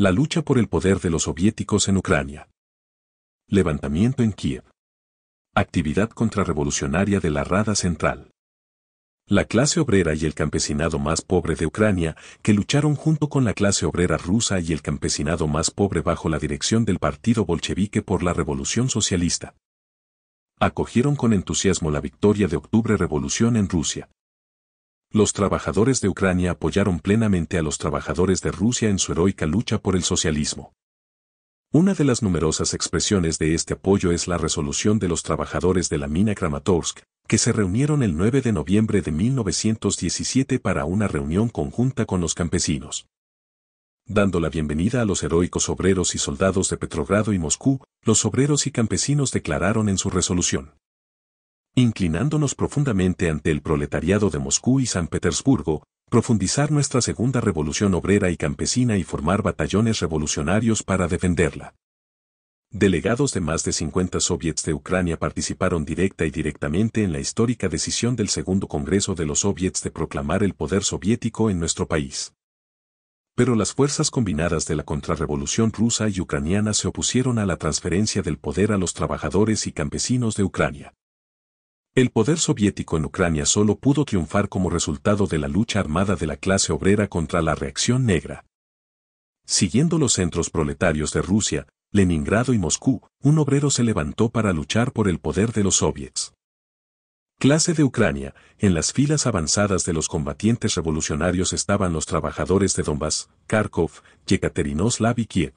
La lucha por el poder de los soviéticos en Ucrania. Levantamiento en Kiev. Actividad contrarrevolucionaria de la Rada Central. La clase obrera y el campesinado más pobre de Ucrania, que lucharon junto con la clase obrera rusa y el campesinado más pobre bajo la dirección del Partido Bolchevique por la Revolución Socialista. Acogieron con entusiasmo la victoria de Octubre Revolución en Rusia. Los trabajadores de Ucrania apoyaron plenamente a los trabajadores de Rusia en su heroica lucha por el socialismo. Una de las numerosas expresiones de este apoyo es la resolución de los trabajadores de la mina Kramatorsk, que se reunieron el 9 de noviembre de 1917 para una reunión conjunta con los campesinos. Dando la bienvenida a los heroicos obreros y soldados de Petrogrado y Moscú, los obreros y campesinos declararon en su resolución inclinándonos profundamente ante el proletariado de Moscú y San Petersburgo, profundizar nuestra segunda revolución obrera y campesina y formar batallones revolucionarios para defenderla. Delegados de más de 50 soviets de Ucrania participaron directa y directamente en la histórica decisión del Segundo Congreso de los Soviets de proclamar el poder soviético en nuestro país. Pero las fuerzas combinadas de la contrarrevolución rusa y ucraniana se opusieron a la transferencia del poder a los trabajadores y campesinos de Ucrania. El poder soviético en Ucrania solo pudo triunfar como resultado de la lucha armada de la clase obrera contra la reacción negra. Siguiendo los centros proletarios de Rusia, Leningrado y Moscú, un obrero se levantó para luchar por el poder de los soviets. Clase de Ucrania, en las filas avanzadas de los combatientes revolucionarios estaban los trabajadores de Donbass, Kharkov, Yekaterinoslav y Kiev.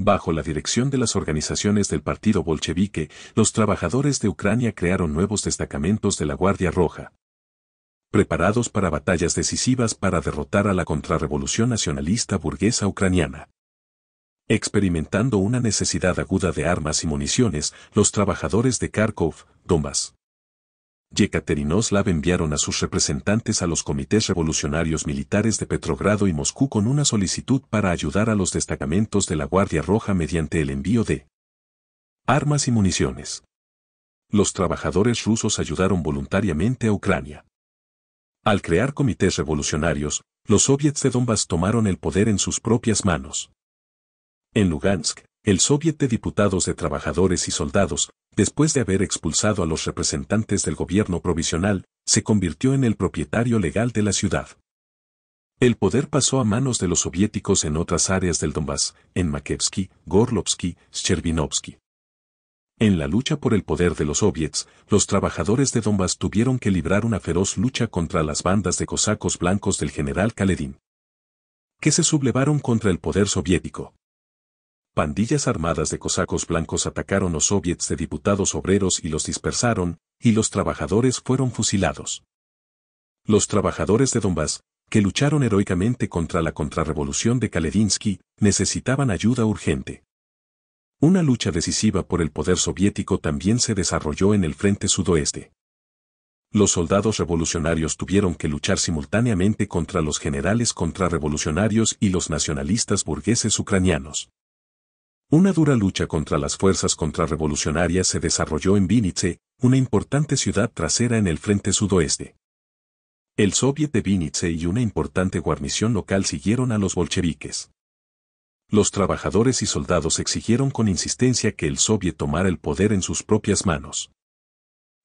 Bajo la dirección de las organizaciones del Partido Bolchevique, los trabajadores de Ucrania crearon nuevos destacamentos de la Guardia Roja. Preparados para batallas decisivas para derrotar a la contrarrevolución nacionalista burguesa ucraniana. Experimentando una necesidad aguda de armas y municiones, los trabajadores de Kharkov, Donbass, Yekaterinoslav enviaron a sus representantes a los comités revolucionarios militares de Petrogrado y Moscú con una solicitud para ayudar a los destacamentos de la Guardia Roja mediante el envío de armas y municiones. Los trabajadores rusos ayudaron voluntariamente a Ucrania. Al crear comités revolucionarios, los soviets de Donbass tomaron el poder en sus propias manos. En Lugansk, el Soviet de Diputados de Trabajadores y Soldados, después de haber expulsado a los representantes del gobierno provisional, se convirtió en el propietario legal de la ciudad. El poder pasó a manos de los soviéticos en otras áreas del Donbass, en Makevsky, Gorlovsky, Shcherbinovsky. En la lucha por el poder de los soviets, los trabajadores de Donbass tuvieron que librar una feroz lucha contra las bandas de cosacos blancos del general Kaledin, que se sublevaron contra el poder soviético pandillas armadas de cosacos blancos atacaron los soviets de diputados obreros y los dispersaron, y los trabajadores fueron fusilados. Los trabajadores de Donbass, que lucharon heroicamente contra la contrarrevolución de Kaledinsky, necesitaban ayuda urgente. Una lucha decisiva por el poder soviético también se desarrolló en el frente sudoeste. Los soldados revolucionarios tuvieron que luchar simultáneamente contra los generales contrarrevolucionarios y los nacionalistas burgueses ucranianos. Una dura lucha contra las fuerzas contrarrevolucionarias se desarrolló en Vinice, una importante ciudad trasera en el frente sudoeste. El Soviet de Vinice y una importante guarnición local siguieron a los bolcheviques. Los trabajadores y soldados exigieron con insistencia que el Soviet tomara el poder en sus propias manos.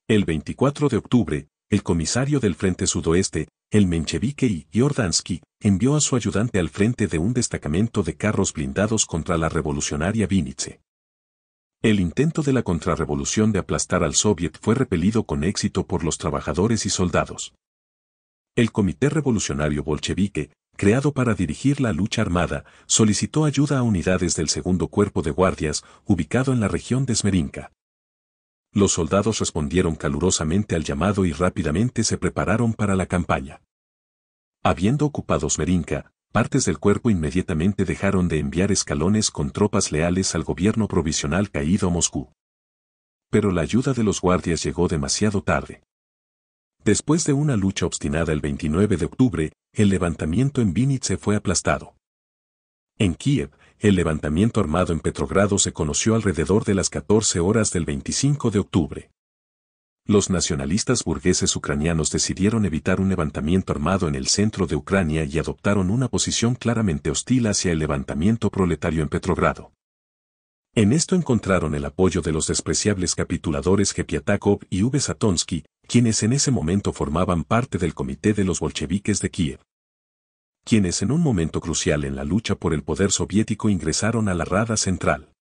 El 24 de octubre, el comisario del Frente Sudoeste, el menchevique y Jordansky, envió a su ayudante al frente de un destacamento de carros blindados contra la revolucionaria Vinice. El intento de la contrarrevolución de aplastar al soviet fue repelido con éxito por los trabajadores y soldados. El Comité Revolucionario Bolchevique, creado para dirigir la lucha armada, solicitó ayuda a unidades del segundo cuerpo de guardias, ubicado en la región de Smerinka. Los soldados respondieron calurosamente al llamado y rápidamente se prepararon para la campaña. Habiendo ocupado Smerinka, partes del cuerpo inmediatamente dejaron de enviar escalones con tropas leales al gobierno provisional caído a Moscú. Pero la ayuda de los guardias llegó demasiado tarde. Después de una lucha obstinada el 29 de octubre, el levantamiento en Vinitz fue aplastado. En Kiev, el levantamiento armado en Petrogrado se conoció alrededor de las 14 horas del 25 de octubre. Los nacionalistas burgueses ucranianos decidieron evitar un levantamiento armado en el centro de Ucrania y adoptaron una posición claramente hostil hacia el levantamiento proletario en Petrogrado. En esto encontraron el apoyo de los despreciables capituladores Gepiatakov y V. Satonsky, quienes en ese momento formaban parte del Comité de los Bolcheviques de Kiev quienes en un momento crucial en la lucha por el poder soviético ingresaron a la Rada Central.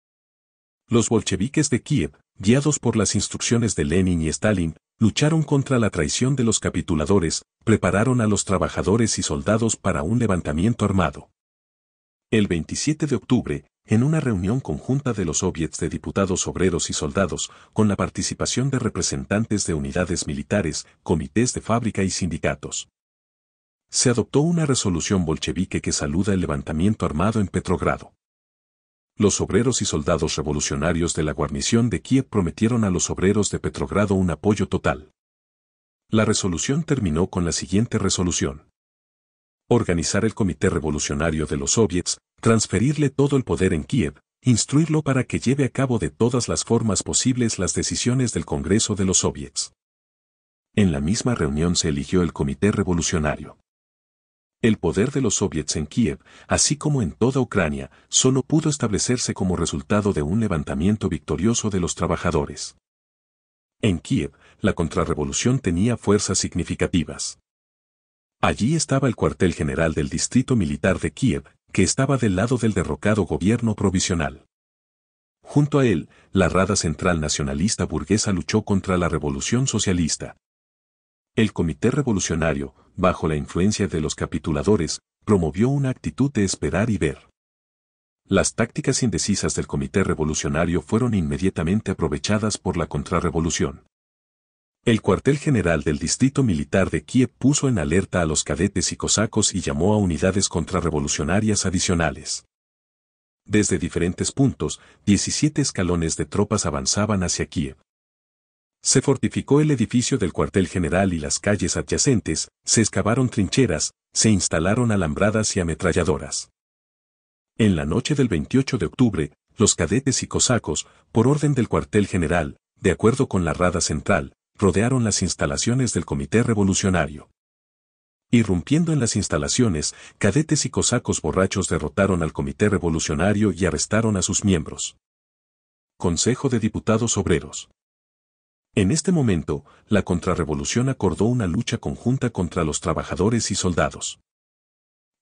Los bolcheviques de Kiev, guiados por las instrucciones de Lenin y Stalin, lucharon contra la traición de los capituladores, prepararon a los trabajadores y soldados para un levantamiento armado. El 27 de octubre, en una reunión conjunta de los soviets de diputados obreros y soldados, con la participación de representantes de unidades militares, comités de fábrica y sindicatos se adoptó una resolución bolchevique que saluda el levantamiento armado en Petrogrado. Los obreros y soldados revolucionarios de la guarnición de Kiev prometieron a los obreros de Petrogrado un apoyo total. La resolución terminó con la siguiente resolución. Organizar el Comité Revolucionario de los Soviets, transferirle todo el poder en Kiev, instruirlo para que lleve a cabo de todas las formas posibles las decisiones del Congreso de los Soviets. En la misma reunión se eligió el Comité Revolucionario. El poder de los soviets en Kiev, así como en toda Ucrania, solo pudo establecerse como resultado de un levantamiento victorioso de los trabajadores. En Kiev, la contrarrevolución tenía fuerzas significativas. Allí estaba el cuartel general del distrito militar de Kiev, que estaba del lado del derrocado gobierno provisional. Junto a él, la Rada Central Nacionalista Burguesa luchó contra la Revolución Socialista. El Comité Revolucionario, bajo la influencia de los capituladores, promovió una actitud de esperar y ver. Las tácticas indecisas del Comité Revolucionario fueron inmediatamente aprovechadas por la contrarrevolución. El cuartel general del distrito militar de Kiev puso en alerta a los cadetes y cosacos y llamó a unidades contrarrevolucionarias adicionales. Desde diferentes puntos, 17 escalones de tropas avanzaban hacia Kiev. Se fortificó el edificio del cuartel general y las calles adyacentes, se excavaron trincheras, se instalaron alambradas y ametralladoras. En la noche del 28 de octubre, los cadetes y cosacos, por orden del cuartel general, de acuerdo con la Rada Central, rodearon las instalaciones del Comité Revolucionario. Irrumpiendo en las instalaciones, cadetes y cosacos borrachos derrotaron al Comité Revolucionario y arrestaron a sus miembros. Consejo de Diputados Obreros. En este momento, la contrarrevolución acordó una lucha conjunta contra los trabajadores y soldados.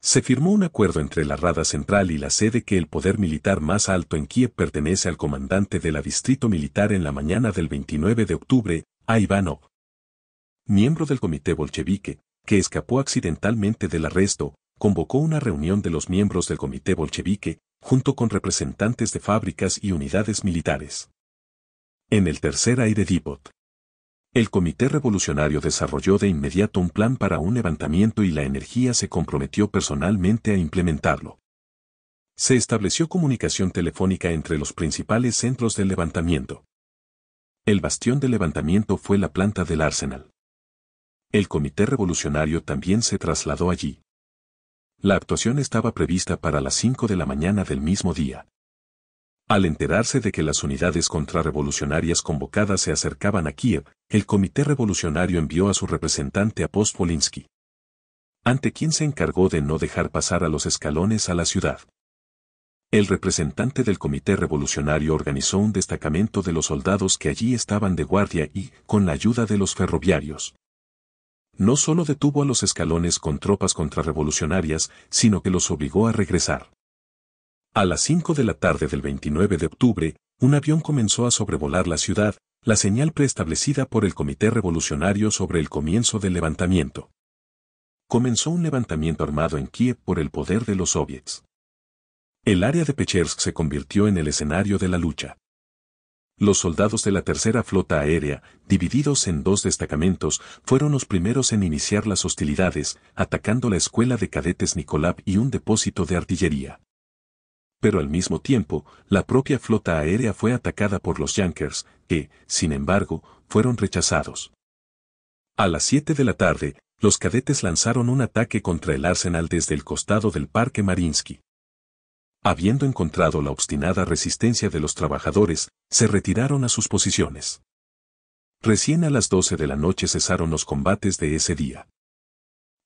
Se firmó un acuerdo entre la Rada Central y la sede que el poder militar más alto en Kiev pertenece al comandante de la Distrito Militar en la mañana del 29 de octubre, a Ivanov. Miembro del comité bolchevique, que escapó accidentalmente del arresto, convocó una reunión de los miembros del comité bolchevique, junto con representantes de fábricas y unidades militares. En el tercer aire depot. El Comité Revolucionario desarrolló de inmediato un plan para un levantamiento y la energía se comprometió personalmente a implementarlo. Se estableció comunicación telefónica entre los principales centros del levantamiento. El bastión de levantamiento fue la planta del Arsenal. El Comité Revolucionario también se trasladó allí. La actuación estaba prevista para las 5 de la mañana del mismo día. Al enterarse de que las unidades contrarrevolucionarias convocadas se acercaban a Kiev, el Comité Revolucionario envió a su representante a Postpolinsky, ante quien se encargó de no dejar pasar a los escalones a la ciudad. El representante del Comité Revolucionario organizó un destacamento de los soldados que allí estaban de guardia y, con la ayuda de los ferroviarios, no solo detuvo a los escalones con tropas contrarrevolucionarias, sino que los obligó a regresar. A las 5 de la tarde del 29 de octubre, un avión comenzó a sobrevolar la ciudad, la señal preestablecida por el Comité Revolucionario sobre el comienzo del levantamiento. Comenzó un levantamiento armado en Kiev por el poder de los soviets. El área de Pechersk se convirtió en el escenario de la lucha. Los soldados de la tercera flota aérea, divididos en dos destacamentos, fueron los primeros en iniciar las hostilidades, atacando la escuela de cadetes Nikolab y un depósito de artillería pero al mismo tiempo, la propia flota aérea fue atacada por los Yankers, que, sin embargo, fueron rechazados. A las 7 de la tarde, los cadetes lanzaron un ataque contra el Arsenal desde el costado del Parque Marinsky. Habiendo encontrado la obstinada resistencia de los trabajadores, se retiraron a sus posiciones. Recién a las 12 de la noche cesaron los combates de ese día.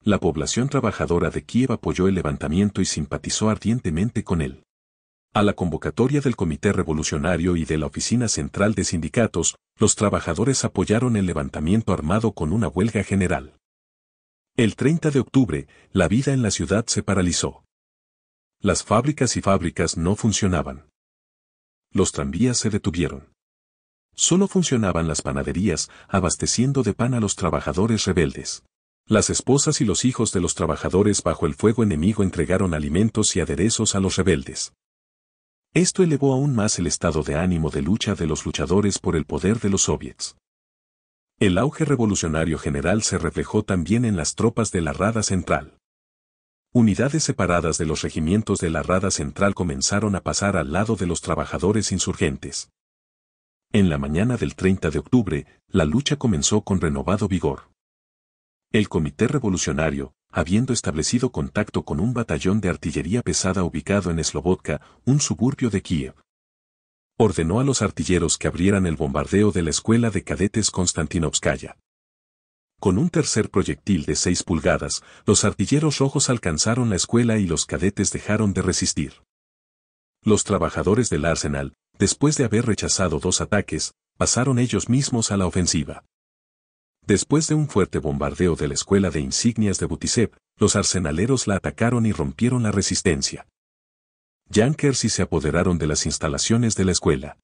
La población trabajadora de Kiev apoyó el levantamiento y simpatizó ardientemente con él. A la convocatoria del Comité Revolucionario y de la Oficina Central de Sindicatos, los trabajadores apoyaron el levantamiento armado con una huelga general. El 30 de octubre, la vida en la ciudad se paralizó. Las fábricas y fábricas no funcionaban. Los tranvías se detuvieron. Solo funcionaban las panaderías, abasteciendo de pan a los trabajadores rebeldes. Las esposas y los hijos de los trabajadores bajo el fuego enemigo entregaron alimentos y aderezos a los rebeldes. Esto elevó aún más el estado de ánimo de lucha de los luchadores por el poder de los soviets. El auge revolucionario general se reflejó también en las tropas de la Rada Central. Unidades separadas de los regimientos de la Rada Central comenzaron a pasar al lado de los trabajadores insurgentes. En la mañana del 30 de octubre, la lucha comenzó con renovado vigor. El Comité Revolucionario, habiendo establecido contacto con un batallón de artillería pesada ubicado en Slobodka, un suburbio de Kiev. Ordenó a los artilleros que abrieran el bombardeo de la escuela de cadetes Konstantinovskaya. Con un tercer proyectil de 6 pulgadas, los artilleros rojos alcanzaron la escuela y los cadetes dejaron de resistir. Los trabajadores del arsenal, después de haber rechazado dos ataques, pasaron ellos mismos a la ofensiva. Después de un fuerte bombardeo de la escuela de insignias de Butisep, los arsenaleros la atacaron y rompieron la resistencia. Yankers y se apoderaron de las instalaciones de la escuela.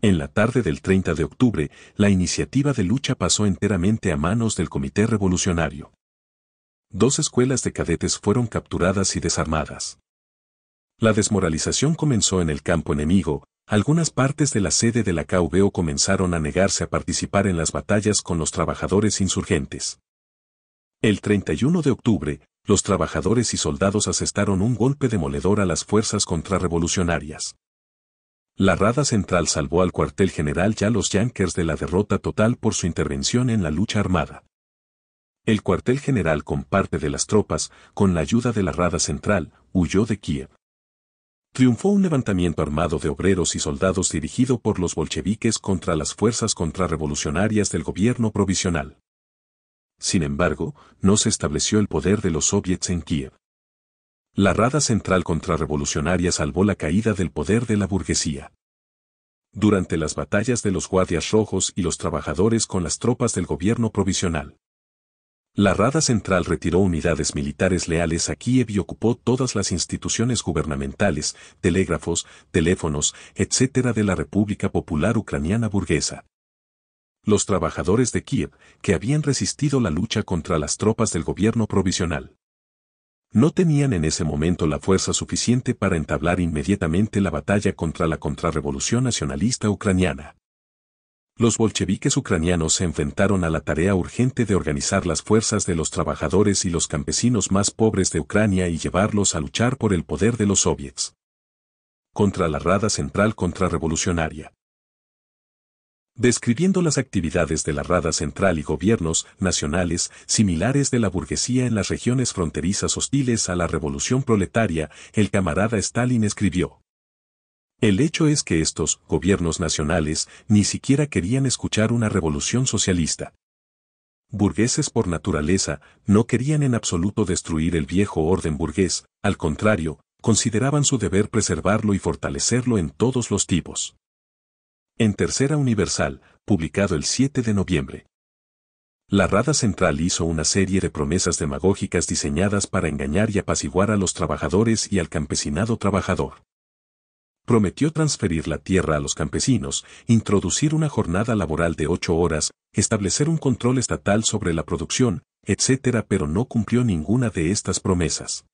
En la tarde del 30 de octubre, la iniciativa de lucha pasó enteramente a manos del Comité Revolucionario. Dos escuelas de cadetes fueron capturadas y desarmadas. La desmoralización comenzó en el campo enemigo, algunas partes de la sede de la KVO comenzaron a negarse a participar en las batallas con los trabajadores insurgentes. El 31 de octubre, los trabajadores y soldados asestaron un golpe demoledor a las fuerzas contrarrevolucionarias. La Rada Central salvó al cuartel general ya los Yankers de la derrota total por su intervención en la lucha armada. El cuartel general con parte de las tropas, con la ayuda de la Rada Central, huyó de Kiev triunfó un levantamiento armado de obreros y soldados dirigido por los bolcheviques contra las fuerzas contrarrevolucionarias del gobierno provisional. Sin embargo, no se estableció el poder de los soviets en Kiev. La Rada Central Contrarrevolucionaria salvó la caída del poder de la burguesía. Durante las batallas de los guardias rojos y los trabajadores con las tropas del gobierno provisional, la Rada Central retiró unidades militares leales a Kiev y ocupó todas las instituciones gubernamentales, telégrafos, teléfonos, etc. de la República Popular Ucraniana Burguesa. Los trabajadores de Kiev, que habían resistido la lucha contra las tropas del gobierno provisional, no tenían en ese momento la fuerza suficiente para entablar inmediatamente la batalla contra la contrarrevolución nacionalista ucraniana los bolcheviques ucranianos se enfrentaron a la tarea urgente de organizar las fuerzas de los trabajadores y los campesinos más pobres de Ucrania y llevarlos a luchar por el poder de los soviets. Contra la Rada Central Contrarrevolucionaria. Describiendo las actividades de la Rada Central y gobiernos nacionales similares de la burguesía en las regiones fronterizas hostiles a la revolución proletaria, el camarada Stalin escribió. El hecho es que estos gobiernos nacionales ni siquiera querían escuchar una revolución socialista. Burgueses por naturaleza, no querían en absoluto destruir el viejo orden burgués, al contrario, consideraban su deber preservarlo y fortalecerlo en todos los tipos. En Tercera Universal, publicado el 7 de noviembre. La Rada Central hizo una serie de promesas demagógicas diseñadas para engañar y apaciguar a los trabajadores y al campesinado trabajador prometió transferir la tierra a los campesinos, introducir una jornada laboral de ocho horas, establecer un control estatal sobre la producción, etc. pero no cumplió ninguna de estas promesas.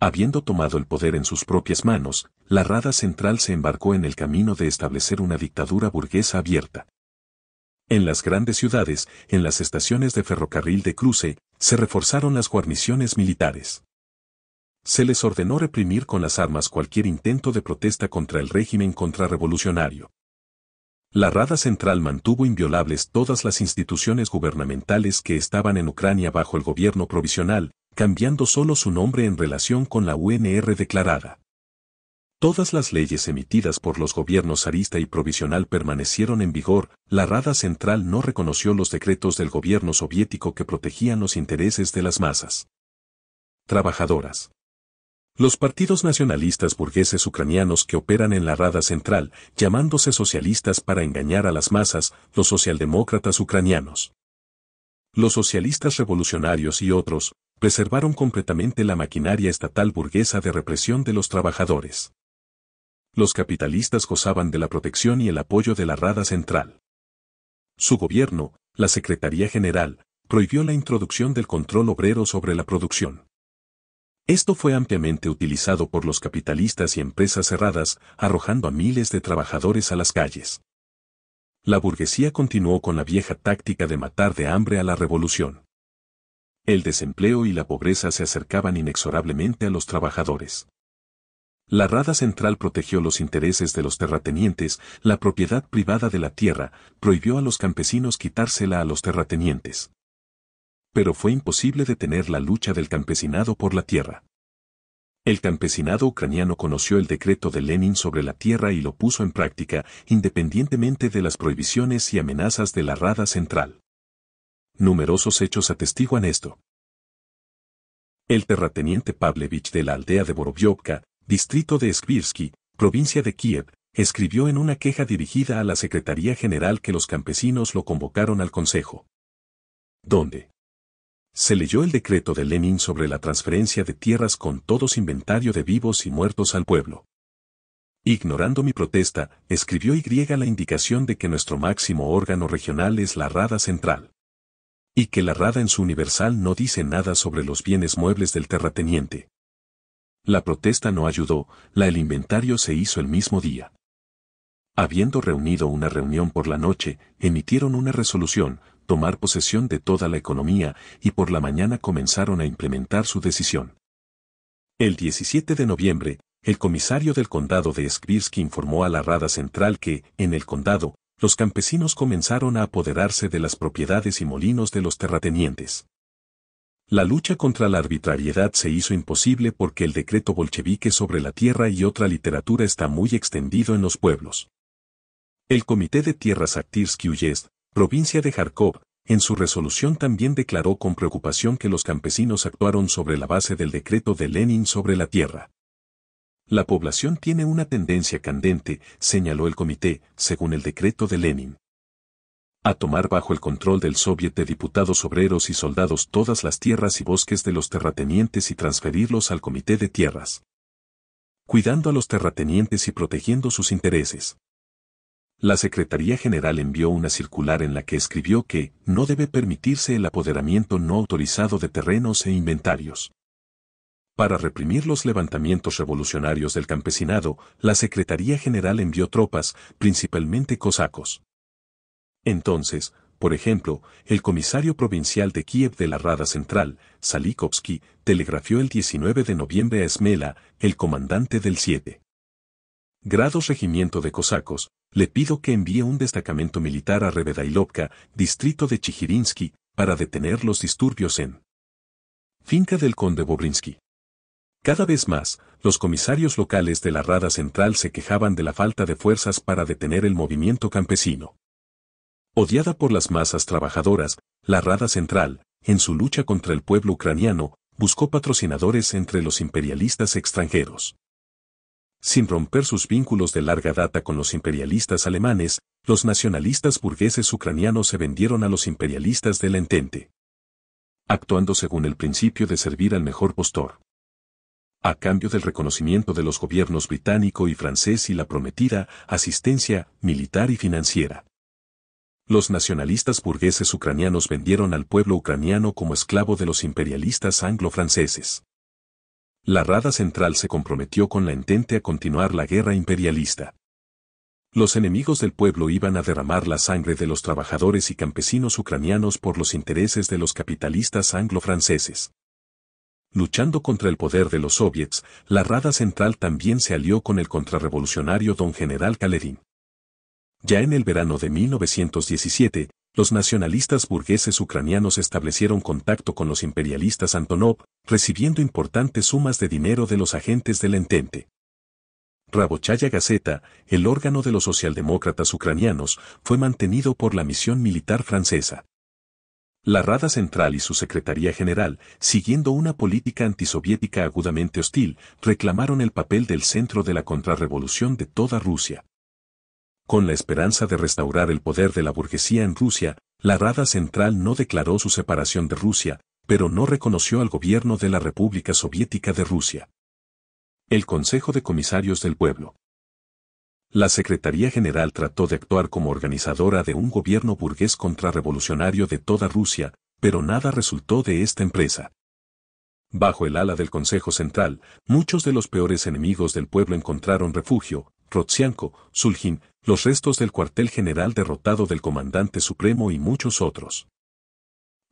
Habiendo tomado el poder en sus propias manos, la Rada Central se embarcó en el camino de establecer una dictadura burguesa abierta. En las grandes ciudades, en las estaciones de ferrocarril de cruce, se reforzaron las guarniciones militares se les ordenó reprimir con las armas cualquier intento de protesta contra el régimen contrarrevolucionario. La Rada Central mantuvo inviolables todas las instituciones gubernamentales que estaban en Ucrania bajo el gobierno provisional, cambiando solo su nombre en relación con la UNR declarada. Todas las leyes emitidas por los gobiernos zarista y provisional permanecieron en vigor, la Rada Central no reconoció los decretos del gobierno soviético que protegían los intereses de las masas. Trabajadoras. Los partidos nacionalistas burgueses ucranianos que operan en la Rada Central, llamándose socialistas para engañar a las masas, los socialdemócratas ucranianos. Los socialistas revolucionarios y otros, preservaron completamente la maquinaria estatal burguesa de represión de los trabajadores. Los capitalistas gozaban de la protección y el apoyo de la Rada Central. Su gobierno, la Secretaría General, prohibió la introducción del control obrero sobre la producción. Esto fue ampliamente utilizado por los capitalistas y empresas cerradas, arrojando a miles de trabajadores a las calles. La burguesía continuó con la vieja táctica de matar de hambre a la revolución. El desempleo y la pobreza se acercaban inexorablemente a los trabajadores. La Rada Central protegió los intereses de los terratenientes, la propiedad privada de la tierra, prohibió a los campesinos quitársela a los terratenientes pero fue imposible detener la lucha del campesinado por la tierra. El campesinado ucraniano conoció el decreto de Lenin sobre la tierra y lo puso en práctica, independientemente de las prohibiciones y amenazas de la Rada Central. Numerosos hechos atestiguan esto. El terrateniente Pavlevich de la aldea de Vorobyovka, distrito de Skvirsky, provincia de Kiev, escribió en una queja dirigida a la Secretaría General que los campesinos lo convocaron al Consejo. Donde se leyó el decreto de Lenin sobre la transferencia de tierras con todos inventario de vivos y muertos al pueblo. Ignorando mi protesta, escribió Y la indicación de que nuestro máximo órgano regional es la Rada Central. Y que la Rada en su universal no dice nada sobre los bienes muebles del terrateniente. La protesta no ayudó, la el inventario se hizo el mismo día. Habiendo reunido una reunión por la noche, emitieron una resolución, tomar posesión de toda la economía y por la mañana comenzaron a implementar su decisión. El 17 de noviembre, el comisario del condado de Skbirsky informó a la Rada Central que, en el condado, los campesinos comenzaron a apoderarse de las propiedades y molinos de los terratenientes. La lucha contra la arbitrariedad se hizo imposible porque el decreto bolchevique sobre la tierra y otra literatura está muy extendido en los pueblos. El Comité de Tierras Aktirsky provincia de Kharkov, en su resolución también declaró con preocupación que los campesinos actuaron sobre la base del decreto de Lenin sobre la tierra. La población tiene una tendencia candente, señaló el comité, según el decreto de Lenin. A tomar bajo el control del Soviet de diputados obreros y soldados todas las tierras y bosques de los terratenientes y transferirlos al comité de tierras. Cuidando a los terratenientes y protegiendo sus intereses la Secretaría General envió una circular en la que escribió que no debe permitirse el apoderamiento no autorizado de terrenos e inventarios. Para reprimir los levantamientos revolucionarios del campesinado, la Secretaría General envió tropas, principalmente cosacos. Entonces, por ejemplo, el comisario provincial de Kiev de la Rada Central, Salikovsky, telegrafió el 19 de noviembre a Smela, el comandante del 7. Grados Regimiento de Cosacos, le pido que envíe un destacamento militar a Revedailovka, distrito de Chichirinsky, para detener los disturbios en Finca del Conde Bobrinsky. Cada vez más, los comisarios locales de la Rada Central se quejaban de la falta de fuerzas para detener el movimiento campesino. Odiada por las masas trabajadoras, la Rada Central, en su lucha contra el pueblo ucraniano, buscó patrocinadores entre los imperialistas extranjeros sin romper sus vínculos de larga data con los imperialistas alemanes, los nacionalistas burgueses ucranianos se vendieron a los imperialistas del entente. Actuando según el principio de servir al mejor postor. A cambio del reconocimiento de los gobiernos británico y francés y la prometida asistencia militar y financiera. Los nacionalistas burgueses ucranianos vendieron al pueblo ucraniano como esclavo de los imperialistas anglo-franceses la Rada Central se comprometió con la entente a continuar la guerra imperialista. Los enemigos del pueblo iban a derramar la sangre de los trabajadores y campesinos ucranianos por los intereses de los capitalistas anglo-franceses. Luchando contra el poder de los soviets, la Rada Central también se alió con el contrarrevolucionario don General Kalerin. Ya en el verano de 1917, los nacionalistas burgueses ucranianos establecieron contacto con los imperialistas Antonov, recibiendo importantes sumas de dinero de los agentes del entente. Rabochaya Gazeta, el órgano de los socialdemócratas ucranianos, fue mantenido por la misión militar francesa. La Rada Central y su Secretaría General, siguiendo una política antisoviética agudamente hostil, reclamaron el papel del centro de la contrarrevolución de toda Rusia. Con la esperanza de restaurar el poder de la burguesía en Rusia, la Rada Central no declaró su separación de Rusia, pero no reconoció al gobierno de la República Soviética de Rusia. El Consejo de Comisarios del Pueblo. La Secretaría General trató de actuar como organizadora de un gobierno burgués contrarrevolucionario de toda Rusia, pero nada resultó de esta empresa. Bajo el ala del Consejo Central, muchos de los peores enemigos del pueblo encontraron refugio, Rotsianko, Suljin, los restos del cuartel general derrotado del comandante supremo y muchos otros.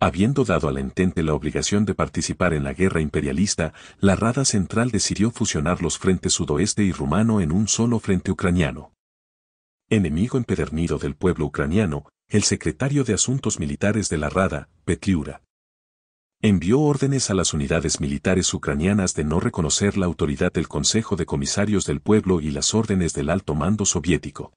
Habiendo dado al entente la obligación de participar en la guerra imperialista, la Rada Central decidió fusionar los frentes sudoeste y rumano en un solo frente ucraniano. Enemigo empedernido del pueblo ucraniano, el secretario de Asuntos Militares de la Rada, Petliura, envió órdenes a las unidades militares ucranianas de no reconocer la autoridad del Consejo de Comisarios del Pueblo y las órdenes del alto mando soviético.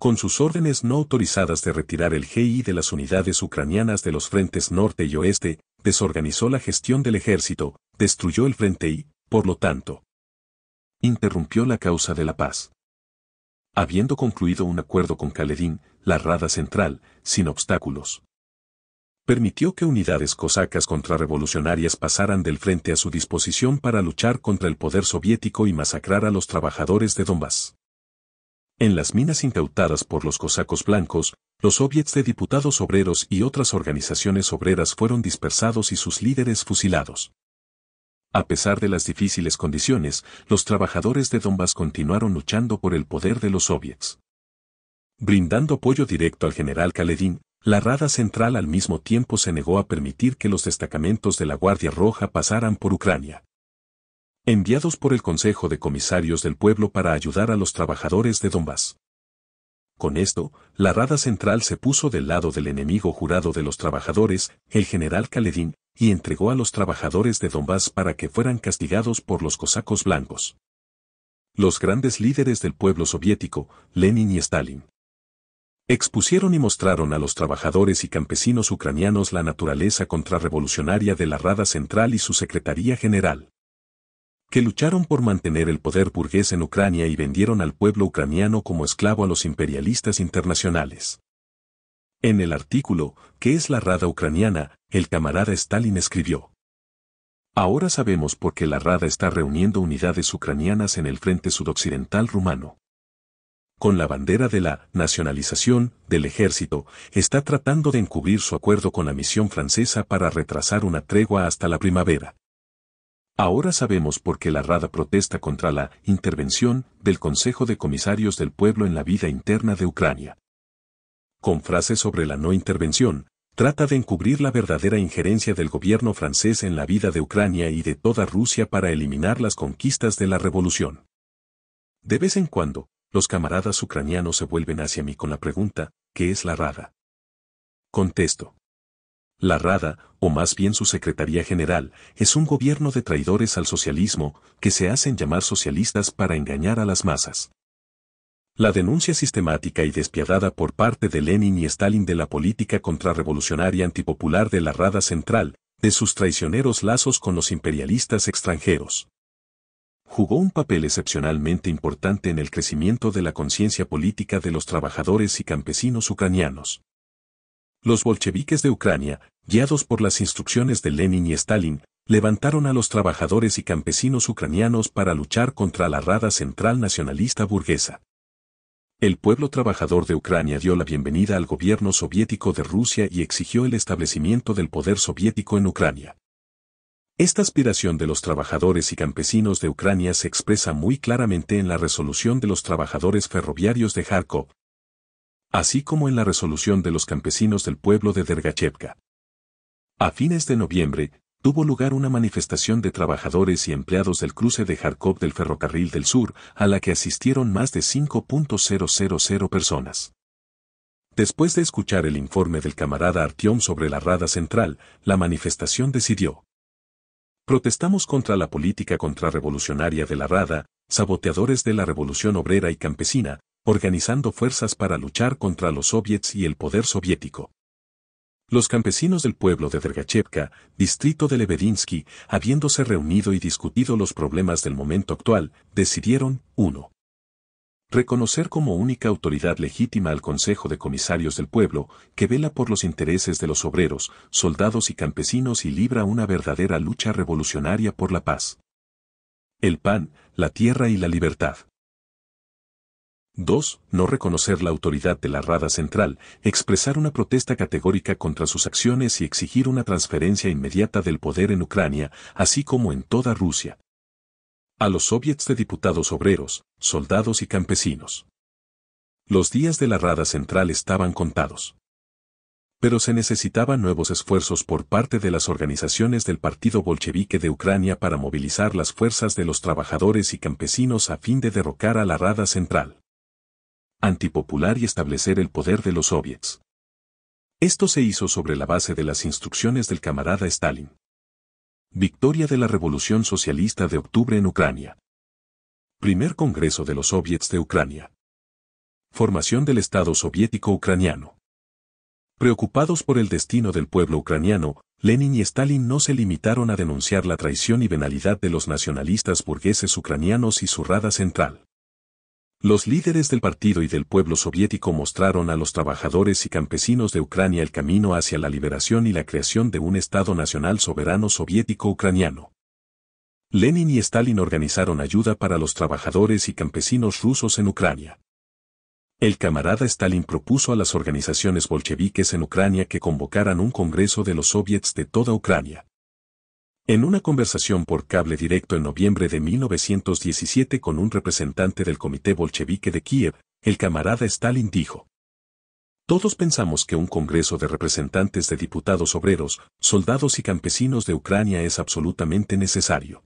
Con sus órdenes no autorizadas de retirar el GI de las unidades ucranianas de los frentes norte y oeste, desorganizó la gestión del ejército, destruyó el frente y, por lo tanto, interrumpió la causa de la paz. Habiendo concluido un acuerdo con Kaledin, la Rada Central, sin obstáculos, permitió que unidades cosacas contrarrevolucionarias pasaran del frente a su disposición para luchar contra el poder soviético y masacrar a los trabajadores de Donbass. En las minas incautadas por los cosacos blancos, los soviets de diputados obreros y otras organizaciones obreras fueron dispersados y sus líderes fusilados. A pesar de las difíciles condiciones, los trabajadores de Donbass continuaron luchando por el poder de los soviets. Brindando apoyo directo al general Kaledin, la Rada Central al mismo tiempo se negó a permitir que los destacamentos de la Guardia Roja pasaran por Ucrania. Enviados por el Consejo de Comisarios del Pueblo para ayudar a los trabajadores de Donbass. Con esto, la Rada Central se puso del lado del enemigo jurado de los trabajadores, el general Kaledin, y entregó a los trabajadores de Donbass para que fueran castigados por los cosacos blancos. Los grandes líderes del pueblo soviético, Lenin y Stalin, Expusieron y mostraron a los trabajadores y campesinos ucranianos la naturaleza contrarrevolucionaria de la Rada Central y su Secretaría General. Que lucharon por mantener el poder burgués en Ucrania y vendieron al pueblo ucraniano como esclavo a los imperialistas internacionales. En el artículo, ¿Qué es la Rada ucraniana?, el camarada Stalin escribió. Ahora sabemos por qué la Rada está reuniendo unidades ucranianas en el frente sudoccidental rumano con la bandera de la nacionalización del ejército, está tratando de encubrir su acuerdo con la misión francesa para retrasar una tregua hasta la primavera. Ahora sabemos por qué la Rada protesta contra la intervención del Consejo de Comisarios del Pueblo en la vida interna de Ucrania. Con frases sobre la no intervención, trata de encubrir la verdadera injerencia del gobierno francés en la vida de Ucrania y de toda Rusia para eliminar las conquistas de la revolución. De vez en cuando, los camaradas ucranianos se vuelven hacia mí con la pregunta, ¿qué es la Rada? Contesto. La Rada, o más bien su Secretaría General, es un gobierno de traidores al socialismo, que se hacen llamar socialistas para engañar a las masas. La denuncia sistemática y despiadada por parte de Lenin y Stalin de la política contrarrevolucionaria antipopular de la Rada Central, de sus traicioneros lazos con los imperialistas extranjeros jugó un papel excepcionalmente importante en el crecimiento de la conciencia política de los trabajadores y campesinos ucranianos. Los bolcheviques de Ucrania, guiados por las instrucciones de Lenin y Stalin, levantaron a los trabajadores y campesinos ucranianos para luchar contra la rada central nacionalista burguesa. El pueblo trabajador de Ucrania dio la bienvenida al gobierno soviético de Rusia y exigió el establecimiento del poder soviético en Ucrania. Esta aspiración de los trabajadores y campesinos de Ucrania se expresa muy claramente en la resolución de los trabajadores ferroviarios de Kharkov, así como en la resolución de los campesinos del pueblo de Dergachevka. A fines de noviembre, tuvo lugar una manifestación de trabajadores y empleados del cruce de Kharkov del Ferrocarril del Sur, a la que asistieron más de 5.000 personas. Después de escuchar el informe del camarada Artyom sobre la Rada Central, la manifestación decidió Protestamos contra la política contrarrevolucionaria de la Rada, saboteadores de la revolución obrera y campesina, organizando fuerzas para luchar contra los soviets y el poder soviético. Los campesinos del pueblo de Dergachevka, distrito de Lebedinsky, habiéndose reunido y discutido los problemas del momento actual, decidieron, uno. Reconocer como única autoridad legítima al Consejo de Comisarios del Pueblo, que vela por los intereses de los obreros, soldados y campesinos y libra una verdadera lucha revolucionaria por la paz. El pan, la tierra y la libertad. 2. No reconocer la autoridad de la Rada Central, expresar una protesta categórica contra sus acciones y exigir una transferencia inmediata del poder en Ucrania, así como en toda Rusia a los soviets de diputados obreros, soldados y campesinos. Los días de la Rada Central estaban contados. Pero se necesitaban nuevos esfuerzos por parte de las organizaciones del Partido Bolchevique de Ucrania para movilizar las fuerzas de los trabajadores y campesinos a fin de derrocar a la Rada Central. Antipopular y establecer el poder de los soviets. Esto se hizo sobre la base de las instrucciones del camarada Stalin. Victoria de la Revolución Socialista de Octubre en Ucrania. Primer Congreso de los Soviets de Ucrania. Formación del Estado Soviético Ucraniano. Preocupados por el destino del pueblo ucraniano, Lenin y Stalin no se limitaron a denunciar la traición y venalidad de los nacionalistas burgueses ucranianos y su Rada Central. Los líderes del partido y del pueblo soviético mostraron a los trabajadores y campesinos de Ucrania el camino hacia la liberación y la creación de un Estado nacional soberano soviético ucraniano. Lenin y Stalin organizaron ayuda para los trabajadores y campesinos rusos en Ucrania. El camarada Stalin propuso a las organizaciones bolcheviques en Ucrania que convocaran un congreso de los soviets de toda Ucrania, en una conversación por cable directo en noviembre de 1917 con un representante del Comité Bolchevique de Kiev, el camarada Stalin dijo, Todos pensamos que un Congreso de representantes de diputados obreros, soldados y campesinos de Ucrania es absolutamente necesario.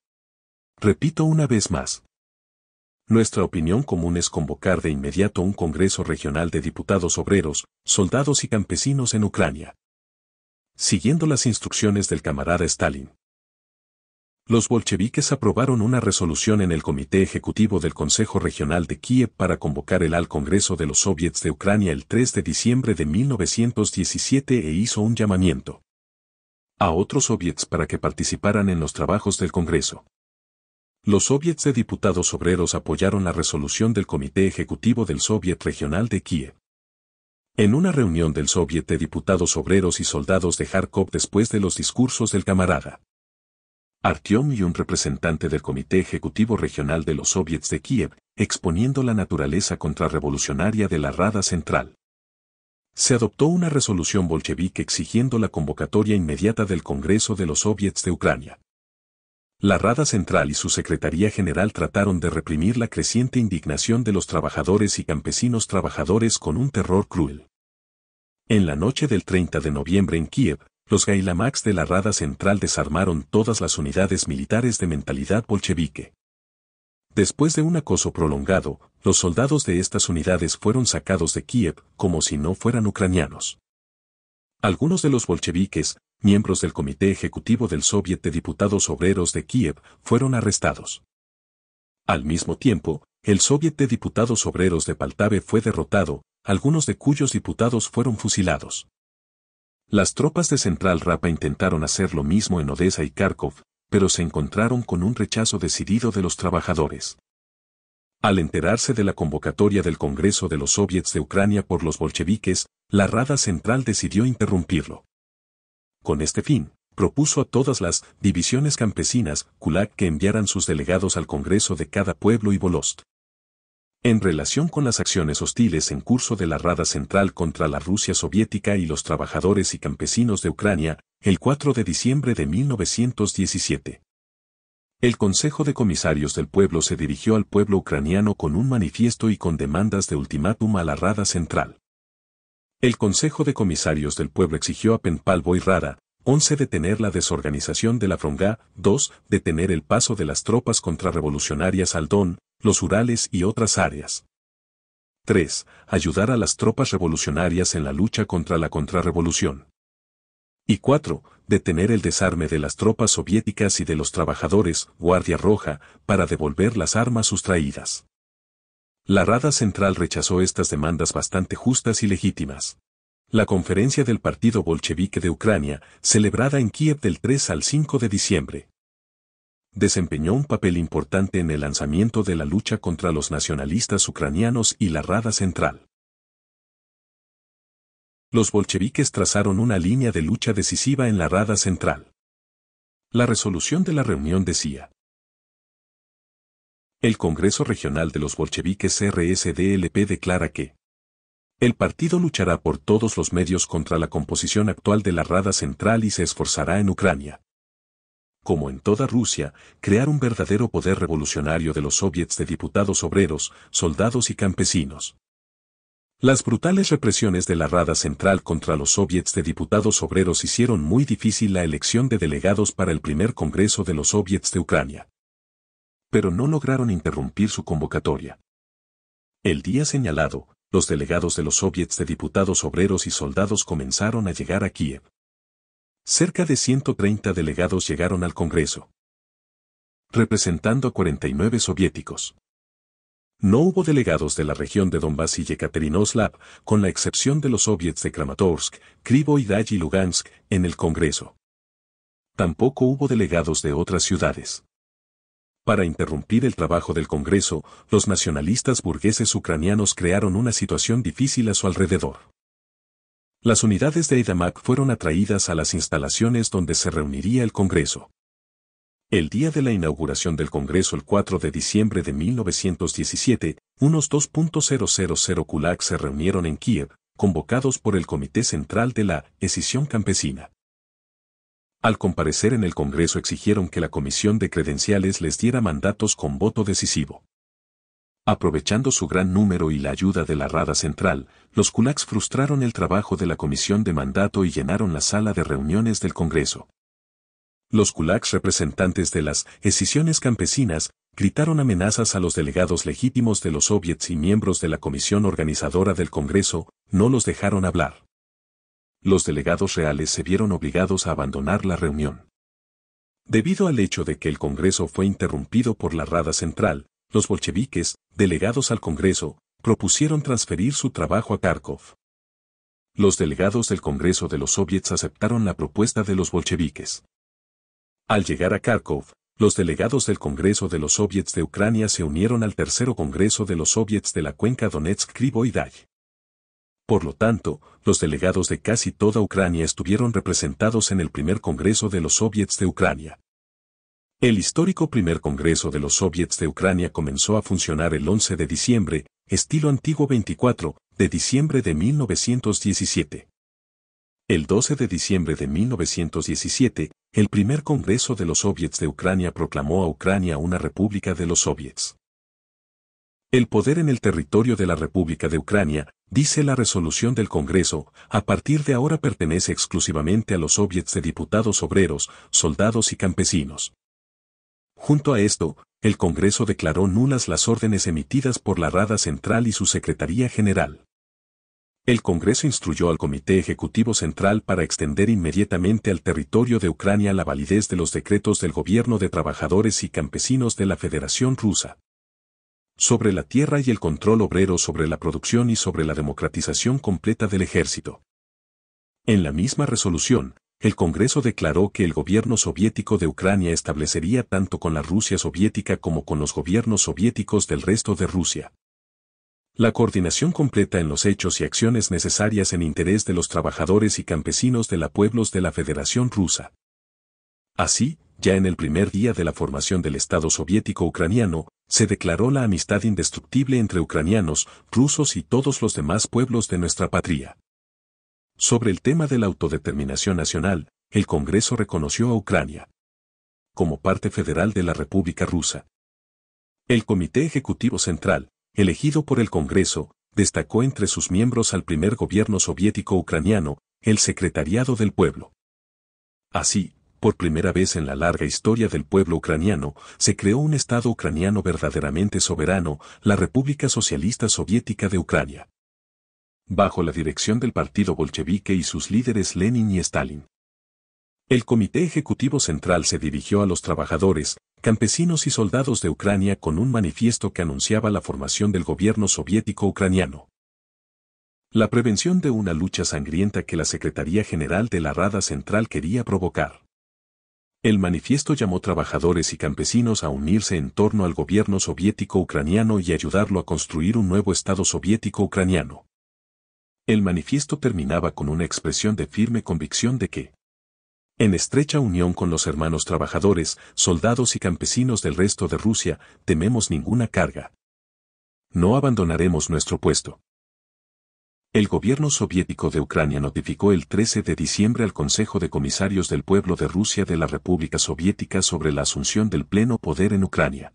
Repito una vez más. Nuestra opinión común es convocar de inmediato un Congreso Regional de Diputados Obreros, Soldados y Campesinos en Ucrania. Siguiendo las instrucciones del camarada Stalin, los bolcheviques aprobaron una resolución en el Comité Ejecutivo del Consejo Regional de Kiev para convocar el al Congreso de los Soviets de Ucrania el 3 de diciembre de 1917 e hizo un llamamiento a otros soviets para que participaran en los trabajos del Congreso. Los soviets de diputados obreros apoyaron la resolución del Comité Ejecutivo del Soviet Regional de Kiev. En una reunión del Soviet de diputados obreros y soldados de Kharkov después de los discursos del camarada Artyom y un representante del Comité Ejecutivo Regional de los Soviets de Kiev, exponiendo la naturaleza contrarrevolucionaria de la Rada Central. Se adoptó una resolución bolchevique exigiendo la convocatoria inmediata del Congreso de los Soviets de Ucrania. La Rada Central y su Secretaría General trataron de reprimir la creciente indignación de los trabajadores y campesinos trabajadores con un terror cruel. En la noche del 30 de noviembre en Kiev, los gailamax de la Rada Central desarmaron todas las unidades militares de mentalidad bolchevique. Después de un acoso prolongado, los soldados de estas unidades fueron sacados de Kiev como si no fueran ucranianos. Algunos de los bolcheviques, miembros del Comité Ejecutivo del Soviet de Diputados Obreros de Kiev, fueron arrestados. Al mismo tiempo, el Soviet de Diputados Obreros de Paltave fue derrotado, algunos de cuyos diputados fueron fusilados. Las tropas de Central Rapa intentaron hacer lo mismo en Odessa y Kharkov, pero se encontraron con un rechazo decidido de los trabajadores. Al enterarse de la convocatoria del Congreso de los Soviets de Ucrania por los bolcheviques, la Rada Central decidió interrumpirlo. Con este fin, propuso a todas las divisiones campesinas, Kulak, que enviaran sus delegados al Congreso de cada pueblo y Volost. En relación con las acciones hostiles en curso de la Rada Central contra la Rusia soviética y los trabajadores y campesinos de Ucrania, el 4 de diciembre de 1917. El Consejo de Comisarios del Pueblo se dirigió al pueblo ucraniano con un manifiesto y con demandas de ultimátum a la Rada Central. El Consejo de Comisarios del Pueblo exigió a Penpalvo y Rada, 11. Detener la desorganización de la Fronga, 2. Detener el paso de las tropas contrarrevolucionarias al Don, los Urales y otras áreas. 3. Ayudar a las tropas revolucionarias en la lucha contra la contrarrevolución. Y 4. Detener el desarme de las tropas soviéticas y de los trabajadores, Guardia Roja, para devolver las armas sustraídas. La Rada Central rechazó estas demandas bastante justas y legítimas. La conferencia del Partido Bolchevique de Ucrania, celebrada en Kiev del 3 al 5 de diciembre, desempeñó un papel importante en el lanzamiento de la lucha contra los nacionalistas ucranianos y la Rada Central. Los bolcheviques trazaron una línea de lucha decisiva en la Rada Central. La resolución de la reunión decía, el Congreso Regional de los Bolcheviques RSDLP declara que el partido luchará por todos los medios contra la composición actual de la Rada Central y se esforzará en Ucrania como en toda Rusia, crear un verdadero poder revolucionario de los soviets de diputados obreros, soldados y campesinos. Las brutales represiones de la Rada Central contra los soviets de diputados obreros hicieron muy difícil la elección de delegados para el primer Congreso de los soviets de Ucrania. Pero no lograron interrumpir su convocatoria. El día señalado, los delegados de los soviets de diputados obreros y soldados comenzaron a llegar a Kiev. Cerca de 130 delegados llegaron al Congreso, representando a 49 soviéticos. No hubo delegados de la región de Donbass y Yekaterinoslav, con la excepción de los soviets de Kramatorsk, Krivo y Lugansk, en el Congreso. Tampoco hubo delegados de otras ciudades. Para interrumpir el trabajo del Congreso, los nacionalistas burgueses ucranianos crearon una situación difícil a su alrededor. Las unidades de AIDAMAC fueron atraídas a las instalaciones donde se reuniría el Congreso. El día de la inauguración del Congreso el 4 de diciembre de 1917, unos 2.000 kulak se reunieron en Kiev, convocados por el Comité Central de la Escisión Campesina. Al comparecer en el Congreso exigieron que la Comisión de Credenciales les diera mandatos con voto decisivo. Aprovechando su gran número y la ayuda de la Rada Central, los kulaks frustraron el trabajo de la comisión de mandato y llenaron la sala de reuniones del Congreso. Los kulaks representantes de las escisiones campesinas gritaron amenazas a los delegados legítimos de los soviets y miembros de la comisión organizadora del Congreso, no los dejaron hablar. Los delegados reales se vieron obligados a abandonar la reunión. Debido al hecho de que el Congreso fue interrumpido por la Rada Central, los bolcheviques, delegados al Congreso, propusieron transferir su trabajo a Kharkov. Los delegados del Congreso de los Soviets aceptaron la propuesta de los bolcheviques. Al llegar a Kharkov, los delegados del Congreso de los Soviets de Ucrania se unieron al Tercero Congreso de los Soviets de la cuenca donetsk krivoy Por lo tanto, los delegados de casi toda Ucrania estuvieron representados en el primer Congreso de los Soviets de Ucrania. El histórico primer Congreso de los Soviets de Ucrania comenzó a funcionar el 11 de diciembre, estilo antiguo 24, de diciembre de 1917. El 12 de diciembre de 1917, el primer Congreso de los Soviets de Ucrania proclamó a Ucrania una República de los Soviets. El poder en el territorio de la República de Ucrania, dice la resolución del Congreso, a partir de ahora pertenece exclusivamente a los soviets de diputados obreros, soldados y campesinos. Junto a esto, el Congreso declaró nulas las órdenes emitidas por la Rada Central y su Secretaría General. El Congreso instruyó al Comité Ejecutivo Central para extender inmediatamente al territorio de Ucrania la validez de los decretos del Gobierno de Trabajadores y Campesinos de la Federación Rusa sobre la tierra y el control obrero sobre la producción y sobre la democratización completa del ejército. En la misma resolución, el Congreso declaró que el gobierno soviético de Ucrania establecería tanto con la Rusia soviética como con los gobiernos soviéticos del resto de Rusia. La coordinación completa en los hechos y acciones necesarias en interés de los trabajadores y campesinos de la pueblos de la Federación Rusa. Así, ya en el primer día de la formación del Estado soviético ucraniano, se declaró la amistad indestructible entre ucranianos, rusos y todos los demás pueblos de nuestra patria. Sobre el tema de la autodeterminación nacional, el Congreso reconoció a Ucrania como parte federal de la República Rusa. El Comité Ejecutivo Central, elegido por el Congreso, destacó entre sus miembros al primer gobierno soviético ucraniano, el Secretariado del Pueblo. Así, por primera vez en la larga historia del pueblo ucraniano, se creó un Estado ucraniano verdaderamente soberano, la República Socialista Soviética de Ucrania bajo la dirección del Partido Bolchevique y sus líderes Lenin y Stalin. El Comité Ejecutivo Central se dirigió a los trabajadores, campesinos y soldados de Ucrania con un manifiesto que anunciaba la formación del gobierno soviético ucraniano. La prevención de una lucha sangrienta que la Secretaría General de la Rada Central quería provocar. El manifiesto llamó trabajadores y campesinos a unirse en torno al gobierno soviético ucraniano y ayudarlo a construir un nuevo Estado soviético ucraniano. El manifiesto terminaba con una expresión de firme convicción de que, en estrecha unión con los hermanos trabajadores, soldados y campesinos del resto de Rusia, tememos ninguna carga. No abandonaremos nuestro puesto. El gobierno soviético de Ucrania notificó el 13 de diciembre al Consejo de Comisarios del Pueblo de Rusia de la República Soviética sobre la asunción del pleno poder en Ucrania.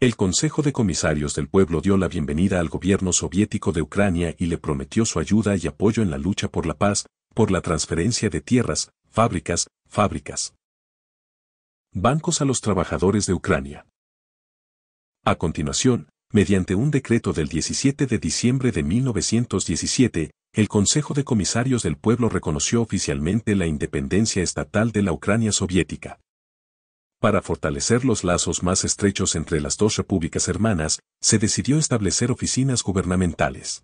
El Consejo de Comisarios del Pueblo dio la bienvenida al gobierno soviético de Ucrania y le prometió su ayuda y apoyo en la lucha por la paz, por la transferencia de tierras, fábricas, fábricas. Bancos a los trabajadores de Ucrania. A continuación, mediante un decreto del 17 de diciembre de 1917, el Consejo de Comisarios del Pueblo reconoció oficialmente la independencia estatal de la Ucrania soviética. Para fortalecer los lazos más estrechos entre las dos repúblicas hermanas, se decidió establecer oficinas gubernamentales.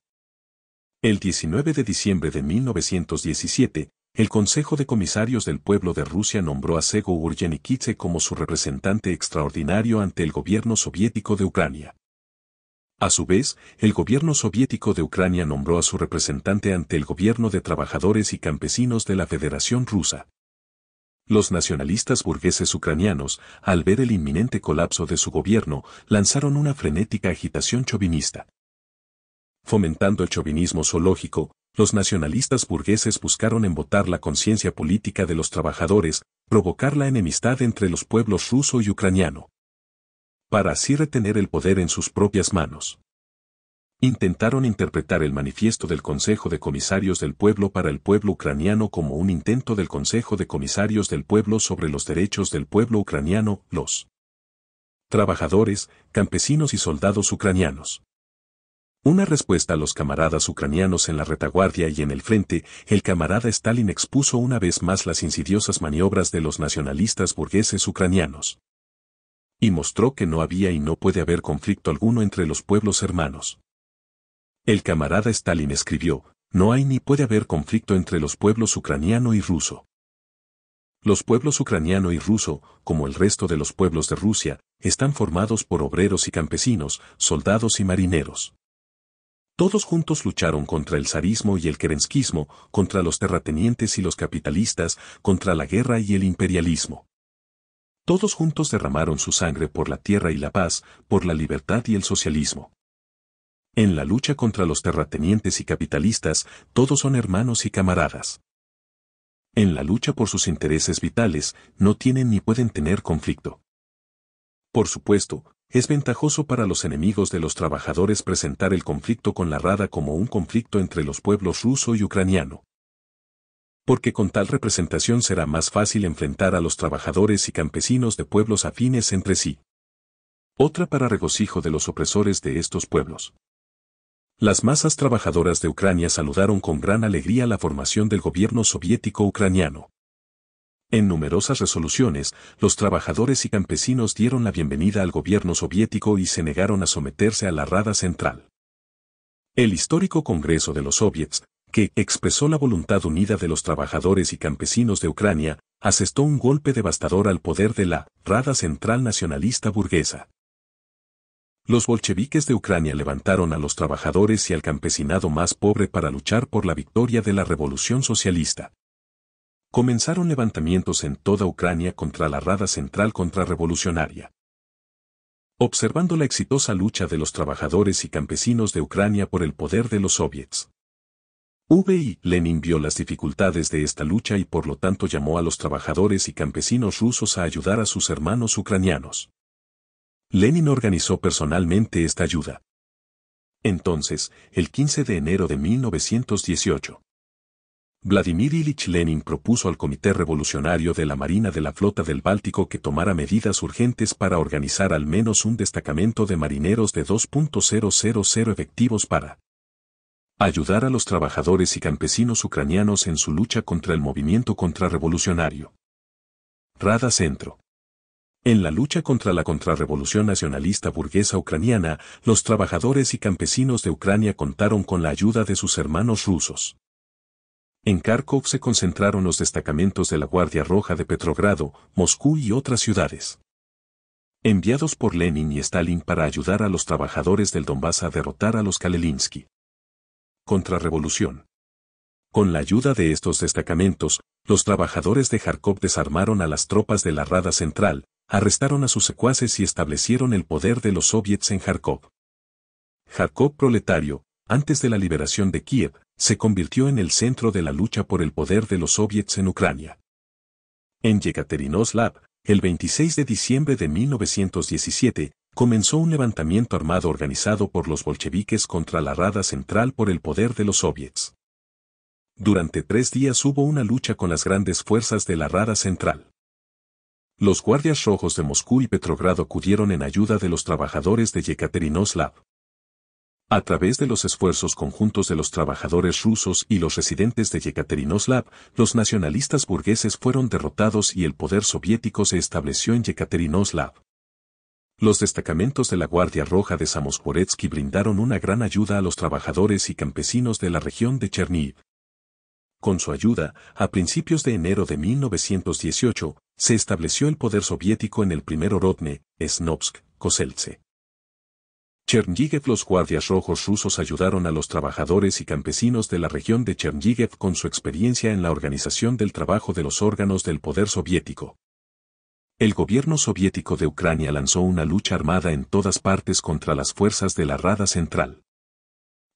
El 19 de diciembre de 1917, el Consejo de Comisarios del Pueblo de Rusia nombró a Sego Urgenikidze como su representante extraordinario ante el gobierno soviético de Ucrania. A su vez, el gobierno soviético de Ucrania nombró a su representante ante el gobierno de trabajadores y campesinos de la Federación Rusa. Los nacionalistas burgueses ucranianos, al ver el inminente colapso de su gobierno, lanzaron una frenética agitación chovinista. Fomentando el chauvinismo zoológico, los nacionalistas burgueses buscaron embotar la conciencia política de los trabajadores, provocar la enemistad entre los pueblos ruso y ucraniano. Para así retener el poder en sus propias manos intentaron interpretar el manifiesto del Consejo de Comisarios del Pueblo para el pueblo ucraniano como un intento del Consejo de Comisarios del Pueblo sobre los derechos del pueblo ucraniano, los trabajadores, campesinos y soldados ucranianos. Una respuesta a los camaradas ucranianos en la retaguardia y en el frente, el camarada Stalin expuso una vez más las insidiosas maniobras de los nacionalistas burgueses ucranianos. Y mostró que no había y no puede haber conflicto alguno entre los pueblos hermanos. El camarada Stalin escribió, no hay ni puede haber conflicto entre los pueblos ucraniano y ruso. Los pueblos ucraniano y ruso, como el resto de los pueblos de Rusia, están formados por obreros y campesinos, soldados y marineros. Todos juntos lucharon contra el zarismo y el kerenskismo, contra los terratenientes y los capitalistas, contra la guerra y el imperialismo. Todos juntos derramaron su sangre por la tierra y la paz, por la libertad y el socialismo. En la lucha contra los terratenientes y capitalistas, todos son hermanos y camaradas. En la lucha por sus intereses vitales, no tienen ni pueden tener conflicto. Por supuesto, es ventajoso para los enemigos de los trabajadores presentar el conflicto con la Rada como un conflicto entre los pueblos ruso y ucraniano. Porque con tal representación será más fácil enfrentar a los trabajadores y campesinos de pueblos afines entre sí. Otra para regocijo de los opresores de estos pueblos. Las masas trabajadoras de Ucrania saludaron con gran alegría la formación del gobierno soviético ucraniano. En numerosas resoluciones, los trabajadores y campesinos dieron la bienvenida al gobierno soviético y se negaron a someterse a la Rada Central. El histórico Congreso de los Soviets, que expresó la voluntad unida de los trabajadores y campesinos de Ucrania, asestó un golpe devastador al poder de la Rada Central Nacionalista Burguesa. Los bolcheviques de Ucrania levantaron a los trabajadores y al campesinado más pobre para luchar por la victoria de la revolución socialista. Comenzaron levantamientos en toda Ucrania contra la Rada Central Contrarrevolucionaria. Observando la exitosa lucha de los trabajadores y campesinos de Ucrania por el poder de los soviets, V.I. Lenin vio las dificultades de esta lucha y por lo tanto llamó a los trabajadores y campesinos rusos a ayudar a sus hermanos ucranianos. Lenin organizó personalmente esta ayuda. Entonces, el 15 de enero de 1918, Vladimir Ilich Lenin propuso al Comité Revolucionario de la Marina de la Flota del Báltico que tomara medidas urgentes para organizar al menos un destacamento de marineros de 2.000 efectivos para ayudar a los trabajadores y campesinos ucranianos en su lucha contra el movimiento contrarrevolucionario. Rada Centro. En la lucha contra la contrarrevolución nacionalista burguesa ucraniana, los trabajadores y campesinos de Ucrania contaron con la ayuda de sus hermanos rusos. En Kharkov se concentraron los destacamentos de la Guardia Roja de Petrogrado, Moscú y otras ciudades. Enviados por Lenin y Stalin para ayudar a los trabajadores del Donbass a derrotar a los Kalelinsky. Contrarrevolución. Con la ayuda de estos destacamentos, los trabajadores de Kharkov desarmaron a las tropas de la Rada Central, arrestaron a sus secuaces y establecieron el poder de los soviets en Kharkov. Kharkov proletario, antes de la liberación de Kiev, se convirtió en el centro de la lucha por el poder de los soviets en Ucrania. En Yekaterinoslav, el 26 de diciembre de 1917, comenzó un levantamiento armado organizado por los bolcheviques contra la Rada Central por el poder de los soviets. Durante tres días hubo una lucha con las grandes fuerzas de la Rada Central. Los guardias rojos de Moscú y Petrogrado acudieron en ayuda de los trabajadores de Yekaterinoslav. A través de los esfuerzos conjuntos de los trabajadores rusos y los residentes de Yekaterinoslav, los nacionalistas burgueses fueron derrotados y el poder soviético se estableció en Yekaterinoslav. Los destacamentos de la Guardia Roja de Samosporetsky brindaron una gran ayuda a los trabajadores y campesinos de la región de Cherniv. Con su ayuda, a principios de enero de 1918, se estableció el poder soviético en el primer Orodne, Snopsk, Koseltse. Chernyigev Los guardias rojos rusos ayudaron a los trabajadores y campesinos de la región de Chernyigev con su experiencia en la organización del trabajo de los órganos del poder soviético. El gobierno soviético de Ucrania lanzó una lucha armada en todas partes contra las fuerzas de la Rada Central.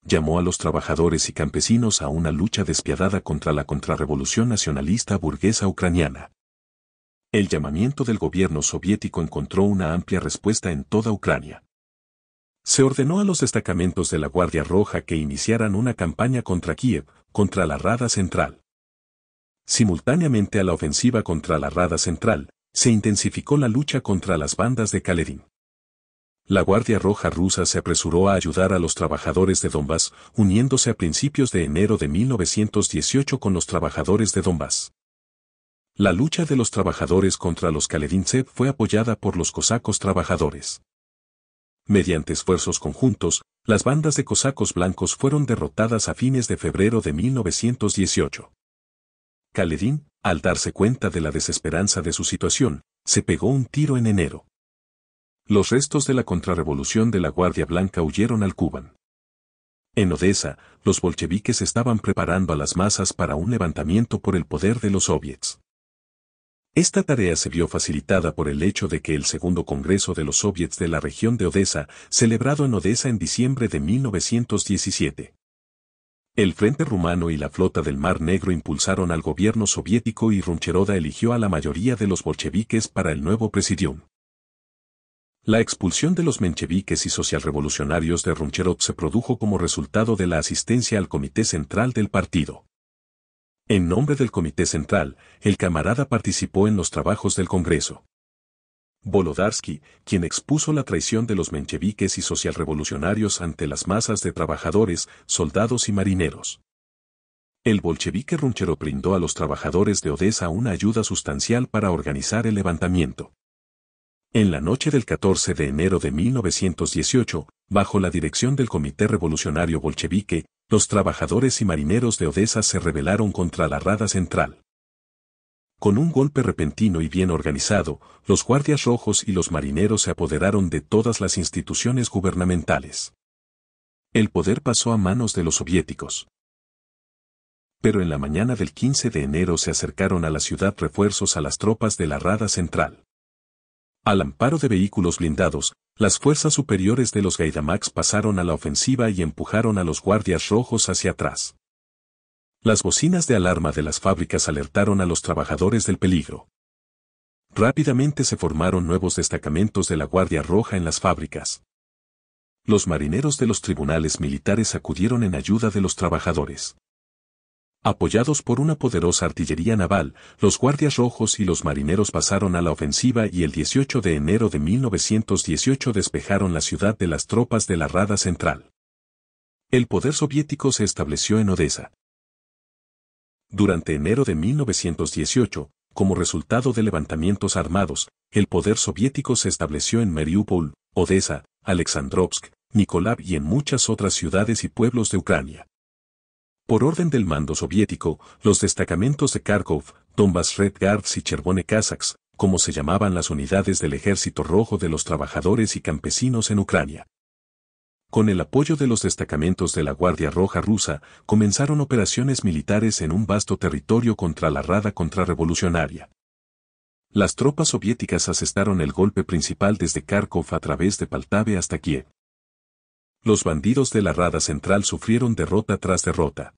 Llamó a los trabajadores y campesinos a una lucha despiadada contra la contrarrevolución nacionalista burguesa ucraniana. El llamamiento del gobierno soviético encontró una amplia respuesta en toda Ucrania. Se ordenó a los destacamentos de la Guardia Roja que iniciaran una campaña contra Kiev, contra la Rada Central. Simultáneamente a la ofensiva contra la Rada Central, se intensificó la lucha contra las bandas de Kaledin. La Guardia Roja rusa se apresuró a ayudar a los trabajadores de Donbass, uniéndose a principios de enero de 1918 con los trabajadores de Donbass. La lucha de los trabajadores contra los Kaledinsev fue apoyada por los cosacos trabajadores. Mediante esfuerzos conjuntos, las bandas de cosacos blancos fueron derrotadas a fines de febrero de 1918. Kaledin, al darse cuenta de la desesperanza de su situación, se pegó un tiro en enero. Los restos de la contrarrevolución de la Guardia Blanca huyeron al Kuban. En Odessa, los bolcheviques estaban preparando a las masas para un levantamiento por el poder de los soviets. Esta tarea se vio facilitada por el hecho de que el segundo Congreso de los Soviets de la región de Odessa, celebrado en Odessa en diciembre de 1917. El Frente Rumano y la Flota del Mar Negro impulsaron al gobierno soviético y Runcheroda eligió a la mayoría de los bolcheviques para el nuevo presidium. La expulsión de los mencheviques y socialrevolucionarios de Runcherod se produjo como resultado de la asistencia al Comité Central del Partido. En nombre del Comité Central, el camarada participó en los trabajos del Congreso. Volodarsky, quien expuso la traición de los mencheviques y socialrevolucionarios ante las masas de trabajadores, soldados y marineros. El bolchevique Runchero brindó a los trabajadores de Odessa una ayuda sustancial para organizar el levantamiento. En la noche del 14 de enero de 1918, bajo la dirección del Comité Revolucionario Bolchevique, los trabajadores y marineros de Odessa se rebelaron contra la Rada Central. Con un golpe repentino y bien organizado, los guardias rojos y los marineros se apoderaron de todas las instituciones gubernamentales. El poder pasó a manos de los soviéticos. Pero en la mañana del 15 de enero se acercaron a la ciudad refuerzos a las tropas de la Rada Central. Al amparo de vehículos blindados, las fuerzas superiores de los Gaidamax pasaron a la ofensiva y empujaron a los guardias rojos hacia atrás. Las bocinas de alarma de las fábricas alertaron a los trabajadores del peligro. Rápidamente se formaron nuevos destacamentos de la Guardia Roja en las fábricas. Los marineros de los tribunales militares acudieron en ayuda de los trabajadores. Apoyados por una poderosa artillería naval, los guardias rojos y los marineros pasaron a la ofensiva y el 18 de enero de 1918 despejaron la ciudad de las tropas de la Rada Central. El poder soviético se estableció en Odessa. Durante enero de 1918, como resultado de levantamientos armados, el poder soviético se estableció en Mariupol, Odessa, Alexandrovsk, Nikoláv y en muchas otras ciudades y pueblos de Ucrania. Por orden del mando soviético, los destacamentos de Kharkov, Donbass Red Guards y Cherbone Kazakhs, como se llamaban las unidades del Ejército Rojo de los Trabajadores y Campesinos en Ucrania. Con el apoyo de los destacamentos de la Guardia Roja rusa, comenzaron operaciones militares en un vasto territorio contra la Rada contrarrevolucionaria. Las tropas soviéticas asestaron el golpe principal desde Kharkov a través de Paltave hasta Kiev. Los bandidos de la Rada Central sufrieron derrota tras derrota.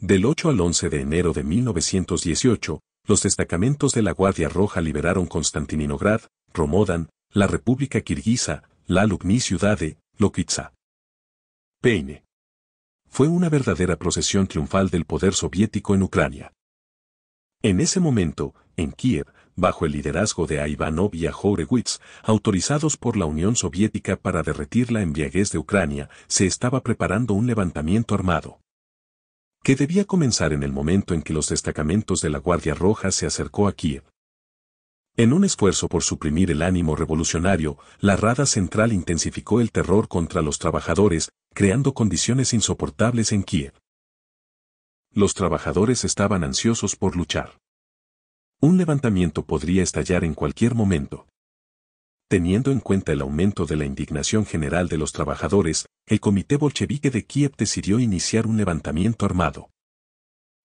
Del 8 al 11 de enero de 1918, los destacamentos de la Guardia Roja liberaron Constantininograd, Romodan, la República Kirguisa, la Lugni Ciudade, Lokitsa. Peine. Fue una verdadera procesión triunfal del poder soviético en Ucrania. En ese momento, en Kiev, bajo el liderazgo de Ivanov y Ajorewitz, autorizados por la Unión Soviética para derretir la embriaguez de Ucrania, se estaba preparando un levantamiento armado que debía comenzar en el momento en que los destacamentos de la Guardia Roja se acercó a Kiev. En un esfuerzo por suprimir el ánimo revolucionario, la Rada Central intensificó el terror contra los trabajadores, creando condiciones insoportables en Kiev. Los trabajadores estaban ansiosos por luchar. Un levantamiento podría estallar en cualquier momento. Teniendo en cuenta el aumento de la indignación general de los trabajadores, el Comité Bolchevique de Kiev decidió iniciar un levantamiento armado.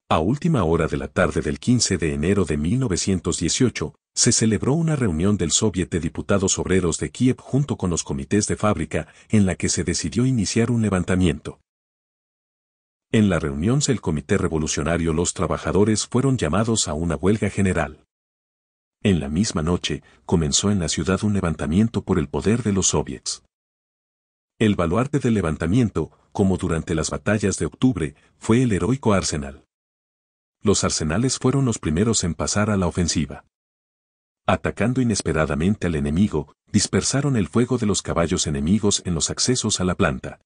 A última hora de la tarde del 15 de enero de 1918, se celebró una reunión del Soviet de Diputados Obreros de Kiev junto con los comités de fábrica, en la que se decidió iniciar un levantamiento. En la reunión del Comité Revolucionario los trabajadores fueron llamados a una huelga general. En la misma noche, comenzó en la ciudad un levantamiento por el poder de los soviets. El baluarte del levantamiento, como durante las batallas de octubre, fue el heroico arsenal. Los arsenales fueron los primeros en pasar a la ofensiva. Atacando inesperadamente al enemigo, dispersaron el fuego de los caballos enemigos en los accesos a la planta.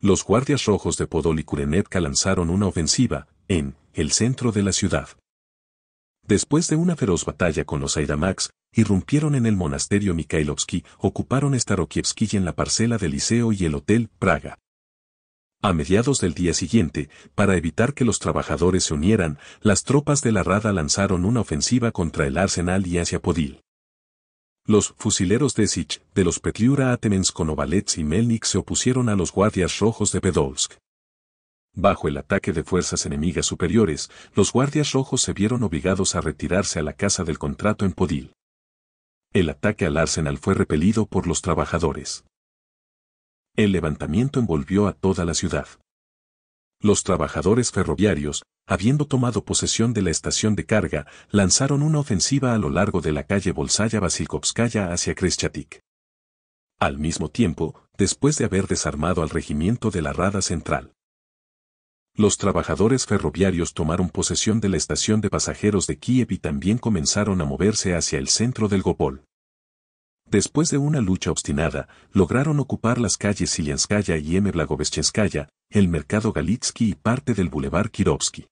Los guardias rojos de Podol y Kurenevka lanzaron una ofensiva, en, el centro de la ciudad. Después de una feroz batalla con los Aidamax, irrumpieron en el monasterio Mikhailovsky, ocuparon Starokievsky en la parcela del liceo y el Hotel Praga. A mediados del día siguiente, para evitar que los trabajadores se unieran, las tropas de la Rada lanzaron una ofensiva contra el arsenal y hacia Podil. Los fusileros de Sich, de los Petliura Atemens Ovalets y Melnik se opusieron a los guardias rojos de Pedolsk. Bajo el ataque de fuerzas enemigas superiores, los guardias rojos se vieron obligados a retirarse a la casa del contrato en Podil. El ataque al Arsenal fue repelido por los trabajadores. El levantamiento envolvió a toda la ciudad. Los trabajadores ferroviarios, habiendo tomado posesión de la estación de carga, lanzaron una ofensiva a lo largo de la calle Bolsaya basilkovskaya hacia Kreschatik. Al mismo tiempo, después de haber desarmado al regimiento de la Rada Central, los trabajadores ferroviarios tomaron posesión de la estación de pasajeros de Kiev y también comenzaron a moverse hacia el centro del Gopol. Después de una lucha obstinada, lograron ocupar las calles Silianskaya y M. el mercado Galitsky y parte del bulevar Kirovsky.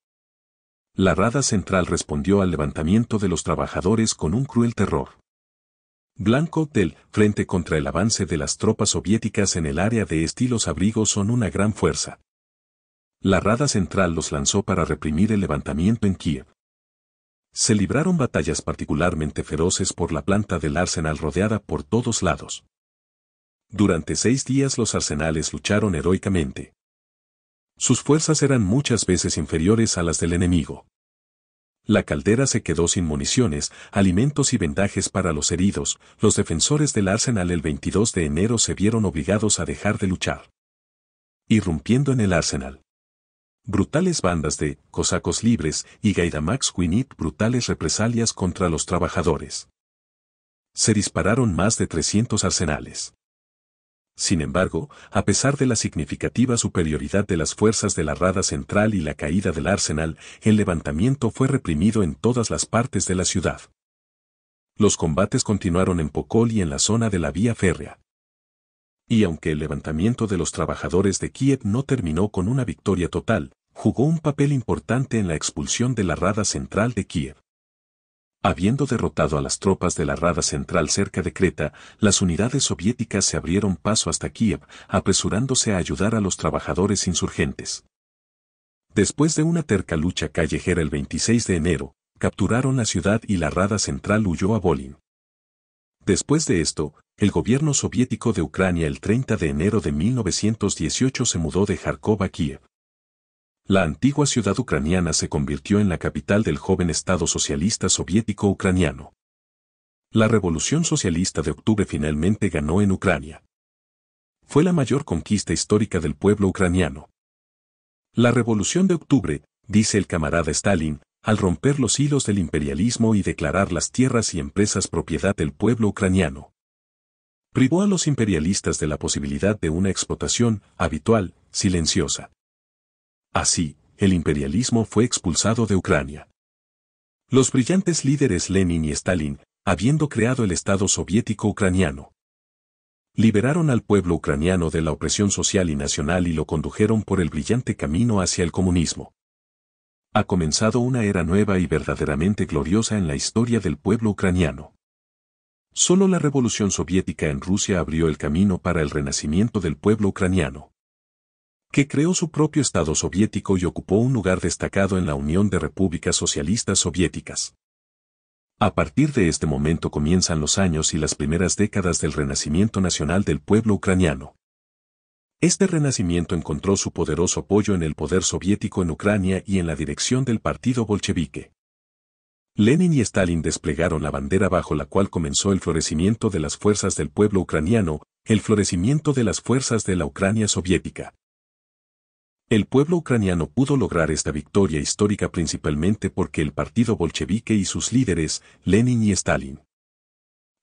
La Rada Central respondió al levantamiento de los trabajadores con un cruel terror. Blanco del frente contra el avance de las tropas soviéticas en el área de estilos abrigos son una gran fuerza. La Rada Central los lanzó para reprimir el levantamiento en Kiev. Se libraron batallas particularmente feroces por la planta del arsenal rodeada por todos lados. Durante seis días los arsenales lucharon heroicamente. Sus fuerzas eran muchas veces inferiores a las del enemigo. La caldera se quedó sin municiones, alimentos y vendajes para los heridos, los defensores del arsenal el 22 de enero se vieron obligados a dejar de luchar. Irrumpiendo en el arsenal. Brutales bandas de cosacos libres y Gaidamax Quinit brutales represalias contra los trabajadores. Se dispararon más de 300 arsenales. Sin embargo, a pesar de la significativa superioridad de las fuerzas de la Rada Central y la caída del Arsenal, el levantamiento fue reprimido en todas las partes de la ciudad. Los combates continuaron en Pocol y en la zona de la vía férrea y aunque el levantamiento de los trabajadores de Kiev no terminó con una victoria total, jugó un papel importante en la expulsión de la Rada Central de Kiev. Habiendo derrotado a las tropas de la Rada Central cerca de Creta, las unidades soviéticas se abrieron paso hasta Kiev, apresurándose a ayudar a los trabajadores insurgentes. Después de una terca lucha callejera el 26 de enero, capturaron la ciudad y la Rada Central huyó a Bolin. Después de esto, el gobierno soviético de Ucrania el 30 de enero de 1918 se mudó de Kharkov a Kiev. La antigua ciudad ucraniana se convirtió en la capital del joven Estado socialista soviético ucraniano. La Revolución Socialista de Octubre finalmente ganó en Ucrania. Fue la mayor conquista histórica del pueblo ucraniano. La Revolución de Octubre, dice el camarada Stalin, al romper los hilos del imperialismo y declarar las tierras y empresas propiedad del pueblo ucraniano, privó a los imperialistas de la posibilidad de una explotación habitual, silenciosa. Así, el imperialismo fue expulsado de Ucrania. Los brillantes líderes Lenin y Stalin, habiendo creado el Estado soviético ucraniano, liberaron al pueblo ucraniano de la opresión social y nacional y lo condujeron por el brillante camino hacia el comunismo. Ha comenzado una era nueva y verdaderamente gloriosa en la historia del pueblo ucraniano. Solo la revolución soviética en Rusia abrió el camino para el renacimiento del pueblo ucraniano, que creó su propio Estado soviético y ocupó un lugar destacado en la Unión de Repúblicas Socialistas Soviéticas. A partir de este momento comienzan los años y las primeras décadas del renacimiento nacional del pueblo ucraniano. Este renacimiento encontró su poderoso apoyo en el poder soviético en Ucrania y en la dirección del partido bolchevique. Lenin y Stalin desplegaron la bandera bajo la cual comenzó el florecimiento de las fuerzas del pueblo ucraniano, el florecimiento de las fuerzas de la Ucrania soviética. El pueblo ucraniano pudo lograr esta victoria histórica principalmente porque el partido bolchevique y sus líderes, Lenin y Stalin,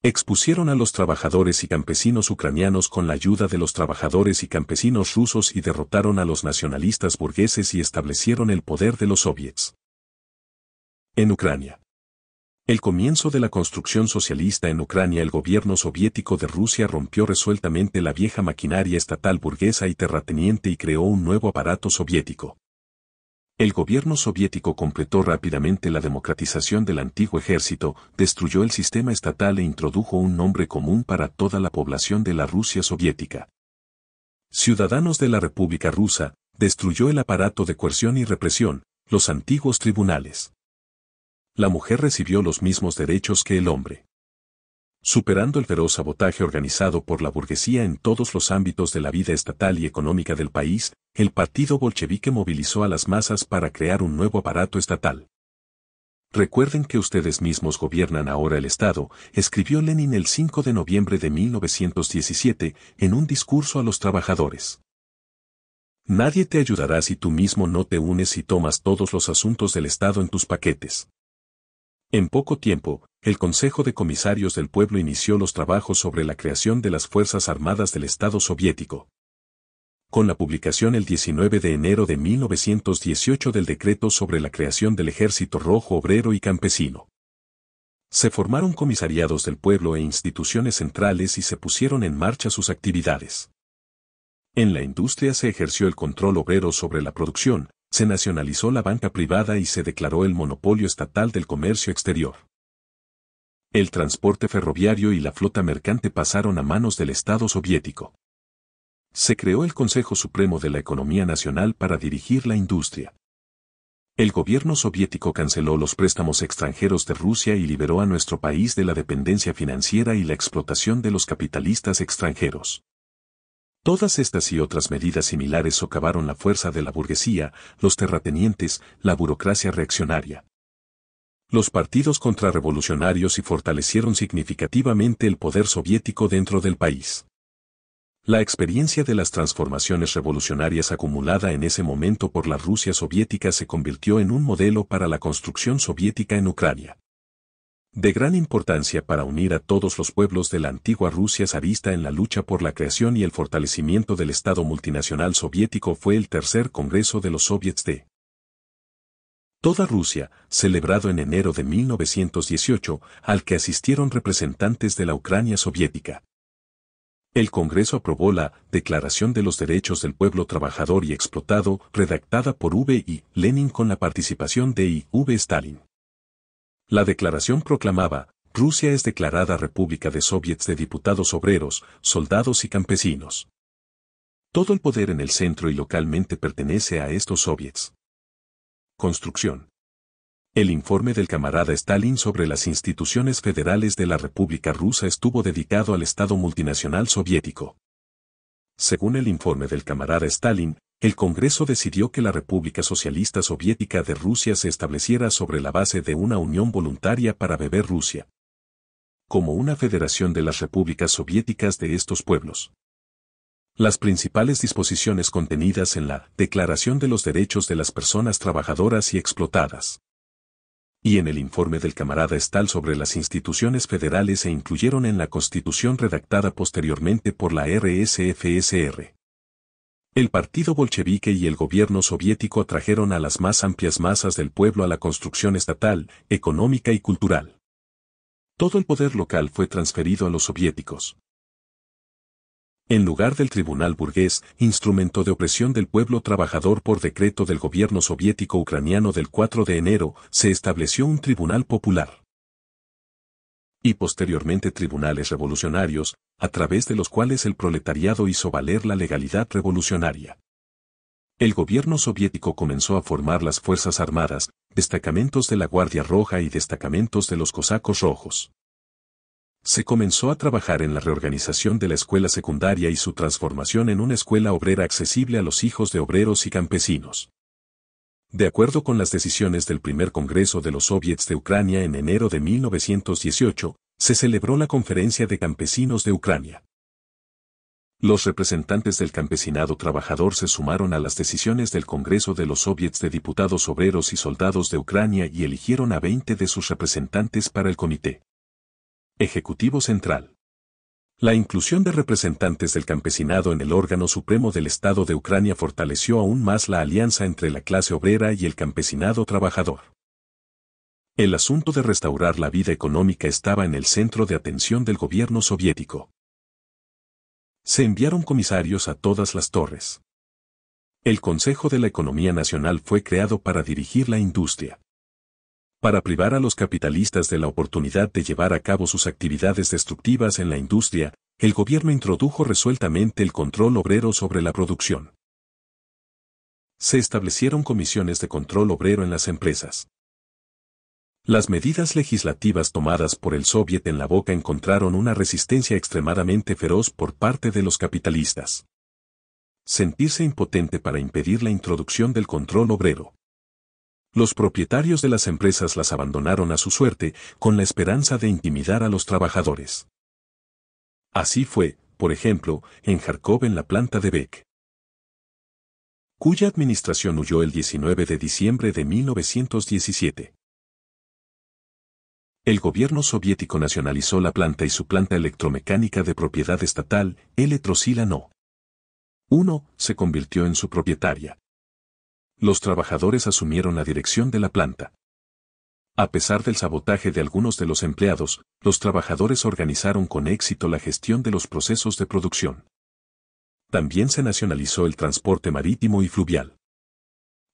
expusieron a los trabajadores y campesinos ucranianos con la ayuda de los trabajadores y campesinos rusos y derrotaron a los nacionalistas burgueses y establecieron el poder de los soviets. En Ucrania. El comienzo de la construcción socialista en Ucrania el gobierno soviético de Rusia rompió resueltamente la vieja maquinaria estatal burguesa y terrateniente y creó un nuevo aparato soviético. El gobierno soviético completó rápidamente la democratización del antiguo ejército, destruyó el sistema estatal e introdujo un nombre común para toda la población de la Rusia soviética. Ciudadanos de la República Rusa, destruyó el aparato de coerción y represión, los antiguos tribunales la mujer recibió los mismos derechos que el hombre. Superando el feroz sabotaje organizado por la burguesía en todos los ámbitos de la vida estatal y económica del país, el partido bolchevique movilizó a las masas para crear un nuevo aparato estatal. Recuerden que ustedes mismos gobiernan ahora el Estado, escribió Lenin el 5 de noviembre de 1917 en un discurso a los trabajadores. Nadie te ayudará si tú mismo no te unes y tomas todos los asuntos del Estado en tus paquetes. En poco tiempo, el Consejo de Comisarios del Pueblo inició los trabajos sobre la creación de las Fuerzas Armadas del Estado soviético. Con la publicación el 19 de enero de 1918 del decreto sobre la creación del Ejército Rojo Obrero y Campesino. Se formaron comisariados del pueblo e instituciones centrales y se pusieron en marcha sus actividades. En la industria se ejerció el control obrero sobre la producción, se nacionalizó la banca privada y se declaró el monopolio estatal del comercio exterior. El transporte ferroviario y la flota mercante pasaron a manos del Estado soviético. Se creó el Consejo Supremo de la Economía Nacional para dirigir la industria. El gobierno soviético canceló los préstamos extranjeros de Rusia y liberó a nuestro país de la dependencia financiera y la explotación de los capitalistas extranjeros. Todas estas y otras medidas similares socavaron la fuerza de la burguesía, los terratenientes, la burocracia reaccionaria. Los partidos contrarrevolucionarios y fortalecieron significativamente el poder soviético dentro del país. La experiencia de las transformaciones revolucionarias acumulada en ese momento por la Rusia soviética se convirtió en un modelo para la construcción soviética en Ucrania de gran importancia para unir a todos los pueblos de la antigua Rusia sabista en la lucha por la creación y el fortalecimiento del Estado multinacional soviético fue el tercer Congreso de los Soviets de toda Rusia, celebrado en enero de 1918, al que asistieron representantes de la Ucrania soviética. El Congreso aprobó la Declaración de los Derechos del Pueblo Trabajador y Explotado, redactada por V. Lenin con la participación de I. V. Stalin. La declaración proclamaba, Rusia es declarada República de Soviets de diputados obreros, soldados y campesinos. Todo el poder en el centro y localmente pertenece a estos soviets. Construcción. El informe del camarada Stalin sobre las instituciones federales de la República Rusa estuvo dedicado al Estado multinacional soviético. Según el informe del camarada Stalin, el Congreso decidió que la República Socialista Soviética de Rusia se estableciera sobre la base de una unión voluntaria para beber Rusia, como una federación de las repúblicas soviéticas de estos pueblos. Las principales disposiciones contenidas en la Declaración de los Derechos de las Personas Trabajadoras y Explotadas y en el informe del camarada Estal sobre las instituciones federales se incluyeron en la constitución redactada posteriormente por la RSFSR. El partido bolchevique y el gobierno soviético atrajeron a las más amplias masas del pueblo a la construcción estatal, económica y cultural. Todo el poder local fue transferido a los soviéticos. En lugar del tribunal burgués, instrumento de opresión del pueblo trabajador por decreto del gobierno soviético ucraniano del 4 de enero, se estableció un tribunal popular. Y posteriormente tribunales revolucionarios, a través de los cuales el proletariado hizo valer la legalidad revolucionaria. El gobierno soviético comenzó a formar las Fuerzas Armadas, destacamentos de la Guardia Roja y destacamentos de los Cosacos Rojos. Se comenzó a trabajar en la reorganización de la escuela secundaria y su transformación en una escuela obrera accesible a los hijos de obreros y campesinos. De acuerdo con las decisiones del primer Congreso de los Soviets de Ucrania en enero de 1918, se celebró la Conferencia de Campesinos de Ucrania. Los representantes del campesinado trabajador se sumaron a las decisiones del Congreso de los Soviets de Diputados Obreros y Soldados de Ucrania y eligieron a 20 de sus representantes para el comité. Ejecutivo Central. La inclusión de representantes del campesinado en el órgano supremo del Estado de Ucrania fortaleció aún más la alianza entre la clase obrera y el campesinado trabajador. El asunto de restaurar la vida económica estaba en el centro de atención del gobierno soviético. Se enviaron comisarios a todas las torres. El Consejo de la Economía Nacional fue creado para dirigir la industria. Para privar a los capitalistas de la oportunidad de llevar a cabo sus actividades destructivas en la industria, el gobierno introdujo resueltamente el control obrero sobre la producción. Se establecieron comisiones de control obrero en las empresas. Las medidas legislativas tomadas por el Soviet en la boca encontraron una resistencia extremadamente feroz por parte de los capitalistas. Sentirse impotente para impedir la introducción del control obrero. Los propietarios de las empresas las abandonaron a su suerte con la esperanza de intimidar a los trabajadores. Así fue, por ejemplo, en Jarkov en la planta de Beck cuya administración huyó el 19 de diciembre de 1917 el gobierno soviético nacionalizó la planta y su planta electromecánica de propiedad estatal, Eletrosila No. 1, se convirtió en su propietaria. Los trabajadores asumieron la dirección de la planta. A pesar del sabotaje de algunos de los empleados, los trabajadores organizaron con éxito la gestión de los procesos de producción. También se nacionalizó el transporte marítimo y fluvial.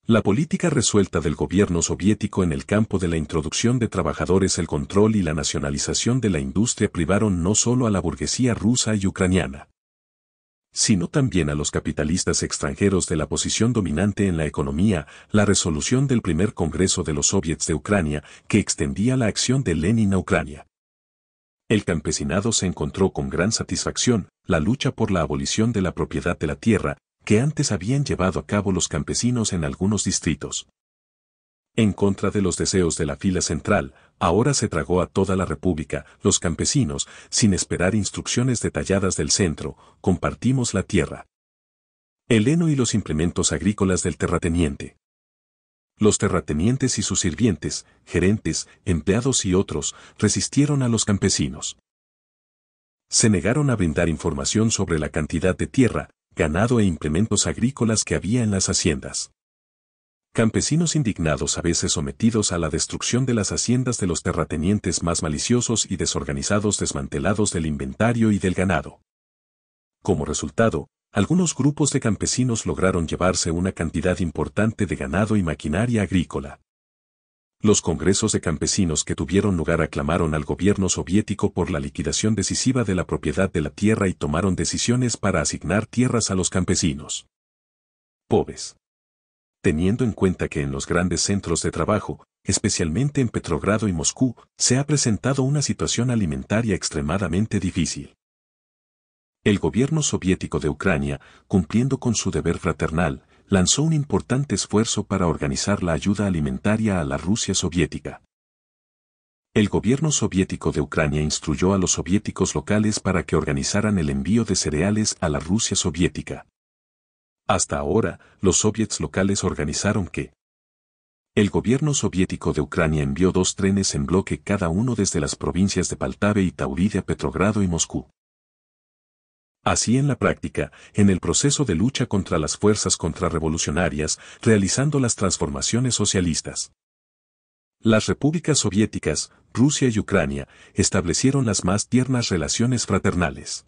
La política resuelta del gobierno soviético en el campo de la introducción de trabajadores, el control y la nacionalización de la industria privaron no solo a la burguesía rusa y ucraniana, sino también a los capitalistas extranjeros de la posición dominante en la economía, la resolución del primer Congreso de los Soviets de Ucrania, que extendía la acción de Lenin a Ucrania. El campesinado se encontró con gran satisfacción, la lucha por la abolición de la propiedad de la tierra, que antes habían llevado a cabo los campesinos en algunos distritos. En contra de los deseos de la fila central, ahora se tragó a toda la República, los campesinos, sin esperar instrucciones detalladas del centro, compartimos la tierra. El heno y los implementos agrícolas del terrateniente. Los terratenientes y sus sirvientes, gerentes, empleados y otros, resistieron a los campesinos. Se negaron a brindar información sobre la cantidad de tierra, ganado e implementos agrícolas que había en las haciendas. Campesinos indignados a veces sometidos a la destrucción de las haciendas de los terratenientes más maliciosos y desorganizados desmantelados del inventario y del ganado. Como resultado, algunos grupos de campesinos lograron llevarse una cantidad importante de ganado y maquinaria agrícola. Los congresos de campesinos que tuvieron lugar aclamaron al gobierno soviético por la liquidación decisiva de la propiedad de la tierra y tomaron decisiones para asignar tierras a los campesinos. Pobres. Teniendo en cuenta que en los grandes centros de trabajo, especialmente en Petrogrado y Moscú, se ha presentado una situación alimentaria extremadamente difícil. El gobierno soviético de Ucrania, cumpliendo con su deber fraternal, lanzó un importante esfuerzo para organizar la ayuda alimentaria a la Rusia soviética. El gobierno soviético de Ucrania instruyó a los soviéticos locales para que organizaran el envío de cereales a la Rusia soviética. Hasta ahora, los soviets locales organizaron que el gobierno soviético de Ucrania envió dos trenes en bloque cada uno desde las provincias de Paltave y Tauride a Petrogrado y Moscú. Así en la práctica, en el proceso de lucha contra las fuerzas contrarrevolucionarias, realizando las transformaciones socialistas. Las repúblicas soviéticas, Rusia y Ucrania, establecieron las más tiernas relaciones fraternales.